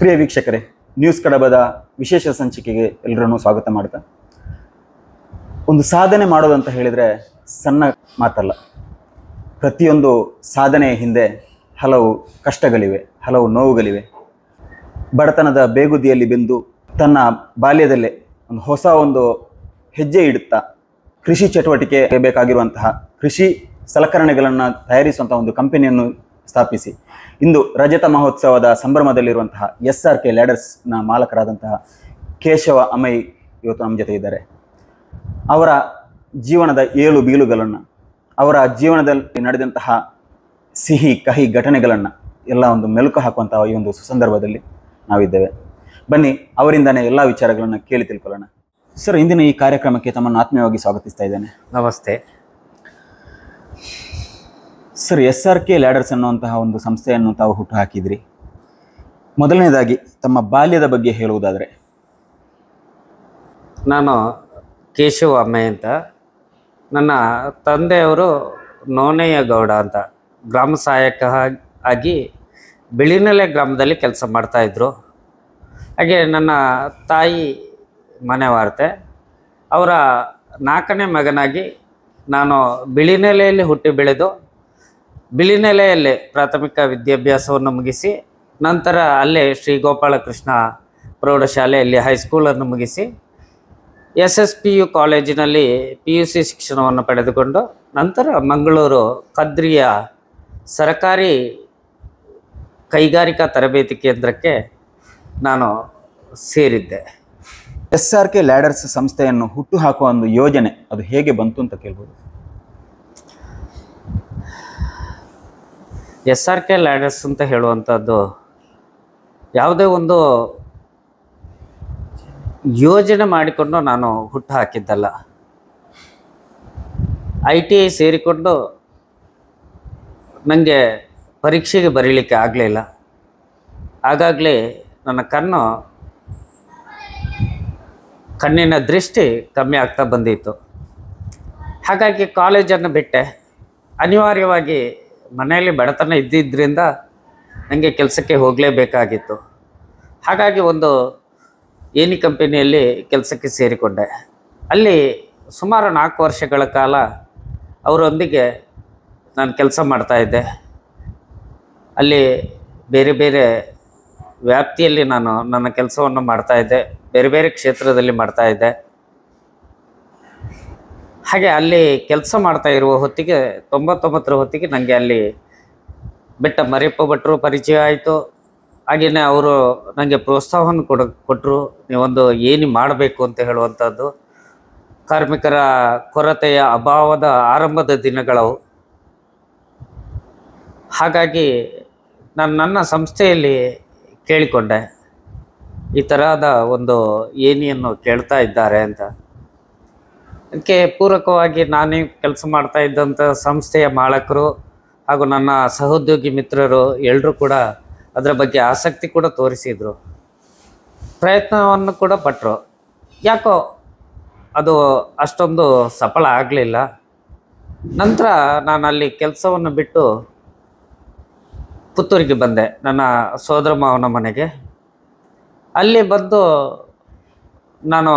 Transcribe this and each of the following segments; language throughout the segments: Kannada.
ಪ್ರಿಯ ವೀಕ್ಷಕರೇ ನ್ಯೂಸ್ ಕಡಬದ ವಿಶೇಷ ಸಂಚಿಕೆಗೆ ಎಲ್ಲರನ್ನೂ ಸ್ವಾಗತ ಮಾಡ್ತಾ ಒಂದು ಸಾಧನೆ ಮಾಡೋದಂತ ಹೇಳಿದರೆ ಸಣ್ಣ ಮಾತಲ್ಲ ಪ್ರತಿಯೊಂದು ಸಾಧನೆಯ ಹಿಂದೆ ಹಲವು ಕಷ್ಟಗಳಿವೆ ಹಲವು ನೋವುಗಳಿವೆ ಬಡತನದ ಬೇಗುದಿಯಲ್ಲಿ ಬೆಂದು ತನ್ನ ಬಾಲ್ಯದಲ್ಲೇ ಒಂದು ಹೊಸ ಒಂದು ಹೆಜ್ಜೆ ಇಡುತ್ತಾ ಕೃಷಿ ಚಟುವಟಿಕೆ ಬೇಕಾಗಿರುವಂತಹ ಕೃಷಿ ಸಲಕರಣೆಗಳನ್ನು ತಯಾರಿಸುವಂಥ ಒಂದು ಕಂಪನಿಯನ್ನು ಸ್ಥಾಪಿಸಿ ಇಂದು ರಜತ ಮಹೋತ್ಸವದ ಸಂಭ್ರಮದಲ್ಲಿರುವಂತಹ ಎಸ್ ಆರ್ ಕೆ ಲ್ಯಾಡರ್ಸ್ನ ಮಾಲಕರಾದಂತಹ ಕೇಶವ ಅಮೈ ಇವತ್ತು ನಮ್ಮ ಜೊತೆ ಇದ್ದಾರೆ ಅವರ ಜೀವನದ ಏಳು ಬೀಳುಗಳನ್ನು ಅವರ ಜೀವನದಲ್ಲಿ ನಡೆದಂತಹ ಸಿಹಿ ಕಹಿ ಘಟನೆಗಳನ್ನು ಎಲ್ಲ ಒಂದು ಮೆಲುಕು ಹಾಕುವಂತಹ ಈ ಒಂದು ಸುಸಂದರ್ಭದಲ್ಲಿ ನಾವಿದ್ದೇವೆ ಬನ್ನಿ ಅವರಿಂದನೇ ಎಲ್ಲ ವಿಚಾರಗಳನ್ನು ಕೇಳಿ ತಿಳ್ಕೊಳ್ಳೋಣ ಸರ್ ಇಂದಿನ ಈ ಕಾರ್ಯಕ್ರಮಕ್ಕೆ ತಮ್ಮನ್ನು ಆತ್ಮೀಯವಾಗಿ ಸ್ವಾಗತಿಸ್ತಾ ಇದ್ದೇನೆ ನಮಸ್ತೆ sir S R K ladders ಅನ್ನುವಂತಹ ಒಂದು ಸಂಸ್ಥೆಯನ್ನು ತಾವು ಹುಟ್ಟು ಹಾಕಿದ್ರಿ ಮೊದಲನೇದಾಗಿ ತಮ್ಮ ಬಾಲ್ಯದ ಬಗ್ಗೆ ಹೇಳುವುದಾದರೆ ನಾನು ಕೇಶವ ಅಮ್ಮೆ ಅಂತ ನನ್ನ ತಂದೆಯವರು ನೋನಯ್ಯ ಗೌಡ ಅಂತ ಗ್ರಾಮ ಸಹಾಯಕ ಆಗಿ ಬಿಳಿನೆಲೆ ಗ್ರಾಮದಲ್ಲಿ ಕೆಲಸ ಮಾಡ್ತಾಯಿದ್ರು ಹಾಗೆ ನನ್ನ ತಾಯಿ ಮನೆ ವಾರ್ತೆ ಅವರ ನಾಲ್ಕನೇ ಮಗನಾಗಿ ನಾನು ಬಿಳಿನೆಲೆಯಲ್ಲಿ ಹುಟ್ಟಿ ಬೆಳೆದು ಬಿಳಿನೆಲೆಯಲ್ಲಿ ಪ್ರಾಥಮಿಕ ವಿದ್ಯಾಭ್ಯಾಸವನ್ನು ಮುಗಿಸಿ ನಂತರ ಅಲ್ಲೇ ಶ್ರೀ ಗೋಪಾಲಕೃಷ್ಣ ಪ್ರೌಢಶಾಲೆಯಲ್ಲಿ ಹೈಸ್ಕೂಲನ್ನು ಮುಗಿಸಿ ಎಸ್ ಎಸ್ ಪಿ ಯು ಕಾಲೇಜಿನಲ್ಲಿ ಪಿ ಯು ಸಿ ಶಿಕ್ಷಣವನ್ನು ಪಡೆದುಕೊಂಡು ನಂತರ ಮಂಗಳೂರು ಕದ್ರಿಯ ಸರಕಾರಿ ಕೈಗಾರಿಕಾ ತರಬೇತಿ ಕೇಂದ್ರಕ್ಕೆ ನಾನು ಸೇರಿದ್ದೆ ಎಸ್ ಆರ್ ಕೆ ಲ್ಯಾಡರ್ಸ್ ಸಂಸ್ಥೆಯನ್ನು ಹುಟ್ಟುಹಾಕುವ ಒಂದು ಯೋಜನೆ ಅದು ಹೇಗೆ ಬಂತು ಅಂತ ಕೇಳ್ಬೋದು ಎಸ್ ಆರ್ ಕೆ ಲ್ಯಾಡರ್ಸ್ ಅಂತ ಹೇಳುವಂಥದ್ದು ಯಾವುದೇ ಒಂದು ಯೋಜನೆ ಮಾಡಿಕೊಂಡು ನಾನು ಹುಟ್ಟು ಹಾಕಿದ್ದಲ್ಲ ಐ ಟಿ ಐ ಸೇರಿಕೊಂಡು ನನಗೆ ಪರೀಕ್ಷೆಗೆ ಬರೀಲಿಕ್ಕೆ ಆಗಲಿಲ್ಲ ಆಗಾಗಲೇ ನನ್ನ ಕಣ್ಣು ಕಣ್ಣಿನ ದೃಷ್ಟಿ ಕಮ್ಮಿ ಆಗ್ತಾ ಬಂದಿತ್ತು ಹಾಗಾಗಿ ಕಾಲೇಜನ್ನು ಬಿಟ್ಟೆ ಅನಿವಾರ್ಯವಾಗಿ ಮನೆಯಲ್ಲಿ ಬಡತನ ಇದ್ದಿದ್ದರಿಂದ ನನಗೆ ಕೆಲಸಕ್ಕೆ ಹೋಗಲೇಬೇಕಾಗಿತ್ತು ಹಾಗಾಗಿ ಒಂದು ಏನಿ ಕಂಪನಿಯಲ್ಲಿ ಕೆಲಸಕ್ಕೆ ಸೇರಿಕೊಂಡೆ ಅಲ್ಲಿ ಸುಮಾರು ನಾಲ್ಕು ವರ್ಷಗಳ ಕಾಲ ಅವರೊಂದಿಗೆ ನಾನು ಕೆಲಸ ಮಾಡ್ತಾಯಿದ್ದೆ ಅಲ್ಲಿ ಬೇರೆ ಬೇರೆ ವ್ಯಾಪ್ತಿಯಲ್ಲಿ ನಾನು ನನ್ನ ಕೆಲಸವನ್ನು ಮಾಡ್ತಾಯಿದ್ದೆ ಬೇರೆ ಬೇರೆ ಕ್ಷೇತ್ರದಲ್ಲಿ ಮಾಡ್ತಾಯಿದ್ದೆ ಹಾಗೆ ಅಲ್ಲಿ ಕೆಲಸ ಮಾಡ್ತಾ ಇರುವ ಹೊತ್ತಿಗೆ ತೊಂಬತ್ತೊಂಬತ್ತರ ಹೊತ್ತಿಗೆ ನನಗೆ ಅಲ್ಲಿ ಬೆಟ್ಟ ಮರಿಯಪ್ಪ ಭಟ್ರು ಪರಿಚಯ ಆಯಿತು ಹಾಗೆಯೇ ಅವರು ನನಗೆ ಪ್ರೋತ್ಸಾಹವನ್ನು ಕೊಡ ಕೊಟ್ಟರು ನೀವೊಂದು ಏನು ಮಾಡಬೇಕು ಅಂತ ಹೇಳುವಂಥದ್ದು ಕಾರ್ಮಿಕರ ಕೊರತೆಯ ಅಭಾವದ ಆರಂಭದ ದಿನಗಳವು ಹಾಗಾಗಿ ನಾನು ನನ್ನ ಸಂಸ್ಥೆಯಲ್ಲಿ ಕೇಳಿಕೊಂಡೆ ಈ ಥರದ ಒಂದು ಏನಿಯನ್ನು ಕೇಳ್ತಾ ಇದ್ದಾರೆ ಅಂತ ಅದಕ್ಕೆ ಪೂರಕವಾಗಿ ನಾನೇ ಕೆಲಸ ಮಾಡ್ತಾ ಇದ್ದಂಥ ಸಂಸ್ಥೆಯ ಮಾಲಕರು ಹಾಗೂ ನನ್ನ ಸಹೋದ್ಯೋಗಿ ಮಿತ್ರರು ಎಲ್ಲರೂ ಕೂಡ ಅದರ ಬಗ್ಗೆ ಆಸಕ್ತಿ ಕೂಡ ತೋರಿಸಿದರು ಪ್ರಯತ್ನವನ್ನು ಕೂಡ ಪಟ್ಟರು ಯಾಕೋ ಅದು ಅಷ್ಟೊಂದು ಸಫಲ ಆಗಲಿಲ್ಲ ನಂತರ ನಾನು ಅಲ್ಲಿ ಕೆಲಸವನ್ನು ಬಿಟ್ಟು ಪುತ್ತೂರಿಗೆ ಬಂದೆ ನನ್ನ ಸೋದರ ಮಾವನ ಮನೆಗೆ ಅಲ್ಲಿ ಬಂದು ನಾನು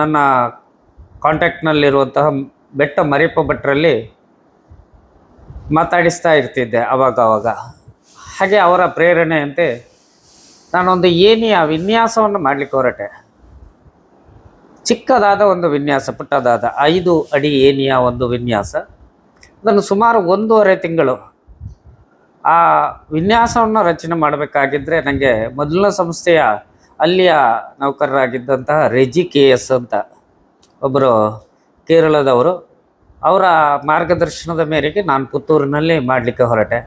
ನನ್ನ ಕಾಂಟ್ಯಾಕ್ಟ್ನಲ್ಲಿರುವಂತಹ ಬೆಟ್ಟ ಮರಿಯಪ್ಪ ಭಟ್ರಲ್ಲಿ ಮಾತಾಡಿಸ್ತಾ ಇರ್ತಿದ್ದೆ ಅವಾಗವಾಗ ಹಾಗೆ ಅವರ ಪ್ರೇರಣೆಯಂತೆ ನಾನೊಂದು ಏನಿಯ ವಿನ್ಯಾಸವನ್ನು ಮಾಡಲಿಕ್ಕೆ ಹೊರಟೆ ಚಿಕ್ಕದಾದ ಒಂದು ವಿನ್ಯಾಸ ಪುಟ್ಟದಾದ ಐದು ಅಡಿ ಏನಿಯ ಒಂದು ವಿನ್ಯಾಸ ಅದನ್ನು ಸುಮಾರು ಒಂದೂವರೆ ತಿಂಗಳು ಆ ವಿನ್ಯಾಸವನ್ನು ರಚನೆ ಮಾಡಬೇಕಾಗಿದ್ದರೆ ನನಗೆ ಮೊದಲನೇ ಸಂಸ್ಥೆಯ ಅಲ್ಲಿಯ ನೌಕರರಾಗಿದ್ದಂತಹ ರೆಜಿ ಕೆ ಎಸ್ ಅಂತ ಒಬ್ಬರು ಕೇರಳದವರು ಅವರ ಮಾರ್ಗದರ್ಶನದ ಮೇರೆಗೆ ನಾನು ಪುತ್ತೂರಿನಲ್ಲಿ ಮಾಡಲಿಕ್ಕೆ ಹೊರಟೆ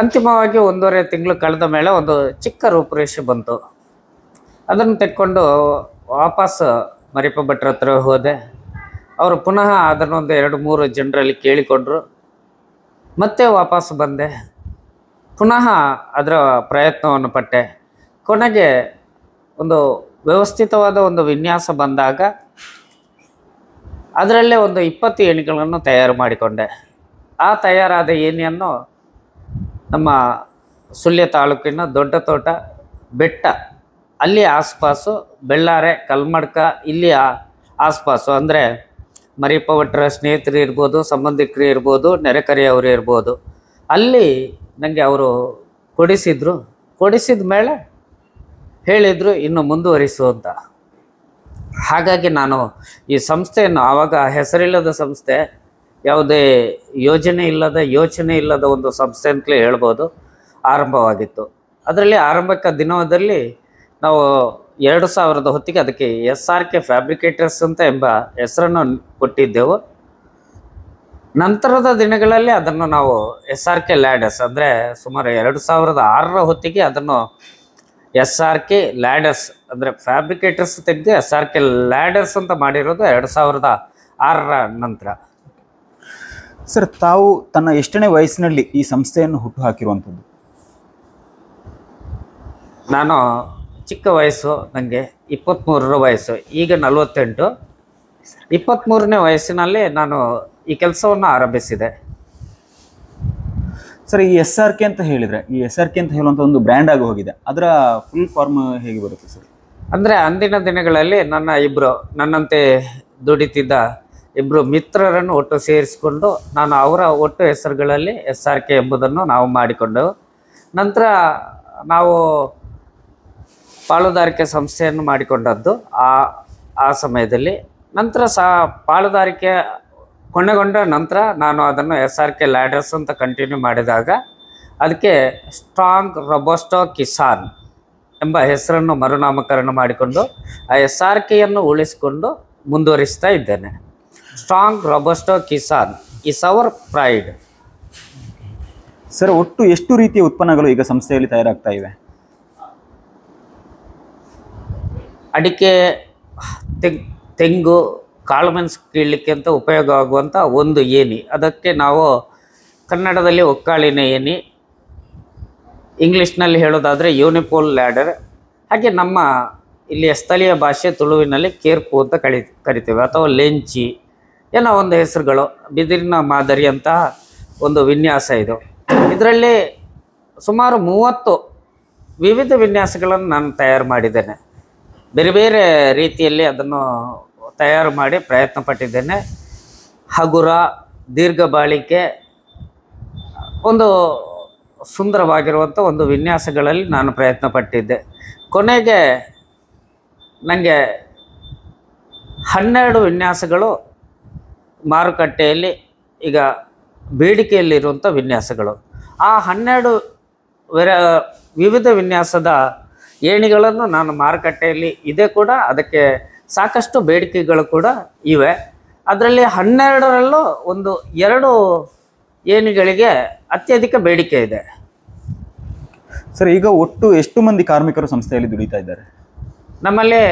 ಅಂತಿಮವಾಗಿ ಒಂದೂವರೆ ತಿಂಗಳು ಕಳೆದ ಮೇಲೆ ಒಂದು ಚಿಕ್ಕ ರೂಪುರೇಷೆ ಬಂತು ಅದನ್ನು ತೆಕ್ಕೊಂಡು ವಾಪಸ್ ಮರಿಪ ಭಟ್ರ ಹತ್ರ ಹೋದೆ ಅವರು ಪುನಃ ಅದನ್ನೊಂದು ಎರಡು ಮೂರು ಜನರಲ್ಲಿ ಕೇಳಿಕೊಂಡ್ರು ಮತ್ತೆ ವಾಪಸ್ ಬಂದೆ ಪುನಃ ಅದರ ಪ್ರಯತ್ನವನ್ನು ಪಟ್ಟೆ ಕೊನೆಗೆ ಒಂದು ವ್ಯವಸ್ಥಿತವಾದ ಒಂದು ವಿನ್ಯಾಸ ಬಂದಾಗ ಅದರಲ್ಲೇ ಒಂದು ಇಪ್ಪತ್ತು ಏಣಿಗಳನ್ನು ತಯಾರು ಮಾಡಿಕೊಂಡೆ ಆ ತಯಾರಾದ ಏಣಿಯನ್ನು ನಮ್ಮ ಸುಳ್ಯ ತಾಲೂಕಿನ ದೊಡ್ಡ ತೋಟ ಬೆಟ್ಟ ಅಲ್ಲಿ ಆಸ್ಪಾಸು ಬೆಳ್ಳಾರೆ ಕಲ್ಮಡ್ಕ ಇಲ್ಲಿ ಆಸ್ಪಾಸು ಅಂದರೆ ಮರಿಪವಟ್ರ ಸ್ನೇಹಿತರು ಇರ್ಬೋದು ಸಂಬಂಧಿಕರು ಇರ್ಬೋದು ನೆರೆಕರೆಯವರು ಇರ್ಬೋದು ಅಲ್ಲಿ ನನಗೆ ಅವರು ಕೊಡಿಸಿದರು ಕೊಡಿಸಿದ ಮೇಲೆ ಹೇಳಿದ್ರು ಇನ್ನು ಮುಂದುವರಿಸುವಂತ ಹಾಗಾಗಿ ನಾನು ಈ ಸಂಸ್ಥೆಯನ್ನು ಆವಾಗ ಹೆಸರಿಲ್ಲದ ಸಂಸ್ಥೆ ಯಾವುದೇ ಯೋಜನೆ ಇಲ್ಲದ ಯೋಚನೆ ಇಲ್ಲದ ಒಂದು ಸಂಸ್ಥೆ ಅಂತಲೇ ಹೇಳ್ಬೋದು ಆರಂಭವಾಗಿತ್ತು ಅದರಲ್ಲಿ ಆರಂಭಿಕ ದಿನದಲ್ಲಿ ನಾವು ಎರಡು ಸಾವಿರದ ಹೊತ್ತಿಗೆ ಅದಕ್ಕೆ ಎಸ್ ಆರ್ ಕೆ ಫ್ಯಾಬ್ರಿಕೇಟರ್ಸ್ ಅಂತ ಎಂಬ ಹೆಸರನ್ನು ಕೊಟ್ಟಿದ್ದೆವು ನಂತರದ ದಿನಗಳಲ್ಲಿ ಅದನ್ನು ನಾವು ಎಸ್ ಆರ್ ಕೆ ಲ್ಯಾಡಸ್ ಅಂದರೆ ಸುಮಾರು ಎರಡು ಸಾವಿರದ ಆರರ ಹೊತ್ತಿಗೆ ಅದನ್ನು ಎಸ್ ಆರ್ ಕೆ ಲ್ಯಾಡರ್ಸ್ ಅಂದರೆ ಫ್ಯಾಬ್ರಿಕೇಟರ್ಸ್ ತೆಗೆದು ಎಸ್ ಆರ್ ಕೆ ಲ್ಯಾಡರ್ಸ್ ಅಂತ ಮಾಡಿರೋದು ಎರಡು ಸಾವಿರದ ಆರರ ನಂತರ ಸರ್ ತಾವು ತನ್ನ ಎಷ್ಟನೇ ವಯಸ್ಸಿನಲ್ಲಿ ಈ ಸಂಸ್ಥೆಯನ್ನು ಹುಟ್ಟು ಹಾಕಿರುವಂಥದ್ದು ನಾನು ಚಿಕ್ಕ ವಯಸ್ಸು ನನಗೆ ಇಪ್ಪತ್ತ್ಮೂರರ ವಯಸ್ಸು ಈಗ ನಲವತ್ತೆಂಟು ಇಪ್ಪತ್ತ್ಮೂರನೇ ವಯಸ್ಸಿನಲ್ಲಿ ನಾನು ಈ ಕೆಲಸವನ್ನು ಆರಂಭಿಸಿದೆ ಸರ್ ಈ ಎಸ್ ಆರ್ ಕೆ ಅಂತ ಹೇಳಿದರೆ ಈ ಎಸ್ ಆರ್ ಕೆ ಅಂತ ಹೇಳುವಂಥ ಒಂದು ಬ್ರ್ಯಾಂಡ್ ಆಗಿ ಹೋಗಿದೆ ಅದರ ಫುಲ್ ಫಾರ್ಮ್ ಹೇಗೆ ಬರುತ್ತೆ ಸರ್ ಅಂದರೆ ಅಂದಿನ ದಿನಗಳಲ್ಲಿ ನನ್ನ ಇಬ್ರು ನನ್ನಂತೆ ದುಡಿತಿದ್ದ ಇಬ್ರು ಮಿತ್ರರನ್ನು ಒಟ್ಟು ಸೇರಿಸಿಕೊಂಡು ನಾನು ಅವರ ಒಟ್ಟು ಹೆಸರುಗಳಲ್ಲಿ ಎಸ್ ಆರ್ ಕೆ ಎಂಬುದನ್ನು ನಾವು ಮಾಡಿಕೊಂಡೆವು ನಂತರ ನಾವು ಪಾಲುದಾರಿಕೆ ಸಂಸ್ಥೆಯನ್ನು ಮಾಡಿಕೊಂಡದ್ದು ಆ ಆ ಸಮಯದಲ್ಲಿ ನಂತರ ಸಹ ಪಾಲುದಾರಿಕೆ ಕೊನೆಗೊಂಡ ನಂತರ ನಾನು ಅದನ್ನು ಎಸ್ ಆರ್ ಕೆ ಲ್ಯಾಡರ್ಸ್ ಅಂತ ಕಂಟಿನ್ಯೂ ಮಾಡಿದಾಗ ಅದಕ್ಕೆ ಸ್ಟ್ರಾಂಗ್ ರೊಬೋಸ್ಟೋ ಕಿಸಾನ್ ಎಂಬ ಹೆಸರನ್ನು ಮರುನಾಮಕರಣ ಮಾಡಿಕೊಂಡು ಆ ಎಸ್ ಆರ್ ಕೆಯನ್ನು ಉಳಿಸಿಕೊಂಡು ಮುಂದುವರಿಸ್ತಾ ಇದ್ದೇನೆ strong robust kisan is our pride sir ಒಟ್ಟು ಎಷ್ಟು ರೀತಿಯ ಉತ್ಪನ್ನಗಳು ಈಗ ಸಂಸ್ಥೆಯಲ್ಲಿ ತಯಾರಾಗ್ತಾ ಇವೆ ಅಡಿಕೆ ತೆಂಗು ಕಾಳು ಮೆಣಸು ಕೀಳಲಿಕ್ಕೆ ಅಂತ ಉಪಯೋಗ ಆಗುವಂಥ ಒಂದು ಏನಿ ಅದಕ್ಕೆ ನಾವು ಕನ್ನಡದಲ್ಲಿ ಒಕ್ಕಾಳಿನ ಏನಿ ಇಂಗ್ಲೀಷ್ನಲ್ಲಿ ಹೇಳೋದಾದರೆ ಯೂನಿಪೋಲ್ ಲ್ಯಾಡರ್ ಹಾಗೆ ನಮ್ಮ ಇಲ್ಲಿಯ ಸ್ಥಳೀಯ ಭಾಷೆ ತುಳುವಿನಲ್ಲಿ ಕೇರ್ಪು ಅಂತ ಕಳಿ ಕರಿತೇವೆ ಅಥವಾ ಲೆಂಚಿ ಏನೋ ಒಂದು ಹೆಸರುಗಳು ಬಿದಿರಿನ ಮಾದರಿ ಅಂತಹ ಒಂದು ವಿನ್ಯಾಸ ಇದು ಇದರಲ್ಲಿ ಸುಮಾರು ಮೂವತ್ತು ವಿವಿಧ ವಿನ್ಯಾಸಗಳನ್ನು ನಾನು ತಯಾರು ಮಾಡಿದ್ದೇನೆ ಬೇರೆ ಬೇರೆ ರೀತಿಯಲ್ಲಿ ಅದನ್ನು ತಯಾರು ಮಾಡಿ ಪ್ರಯತ್ನ ಪಟ್ಟಿದ್ದೇನೆ ಹಗುರ ದೀರ್ಘ ಬಾಳಿಕೆ ಒಂದು ಸುಂದರವಾಗಿರುವಂಥ ಒಂದು ವಿನ್ಯಾಸಗಳಲ್ಲಿ ನಾನು ಪ್ರಯತ್ನ ಪಟ್ಟಿದ್ದೆ ಕೊನೆಗೆ ನನಗೆ ಹನ್ನೆರಡು ವಿನ್ಯಾಸಗಳು ಮಾರುಕಟ್ಟೆಯಲ್ಲಿ ಈಗ ಬೇಡಿಕೆಯಲ್ಲಿರುವಂಥ ವಿನ್ಯಾಸಗಳು ಆ ಹನ್ನೆರಡು ವೆರ ವಿವಿಧ ವಿನ್ಯಾಸದ ಏಣಿಗಳನ್ನು ನಾನು ಮಾರುಕಟ್ಟೆಯಲ್ಲಿ ಇದೆ ಕೂಡ ಅದಕ್ಕೆ ಸಾಕಷ್ಟು ಬೇಡಿಕೆಗಳು ಕೂಡ ಇವೆ ಅದರಲ್ಲಿ ಹನ್ನೆರಡರಲ್ಲೂ ಒಂದು ಎರಡು ಏಣಿಗಳಿಗೆ ಅತ್ಯಧಿಕ ಬೇಡಿಕೆ ಇದೆ ಸರ್ ಈಗ ಒಟ್ಟು ಎಷ್ಟು ಮಂದಿ ಕಾರ್ಮಿಕರು ಸಂಸ್ಥೆಯಲ್ಲಿ ದುಡಿತಾ ಇದ್ದಾರೆ ನಮ್ಮಲ್ಲಿ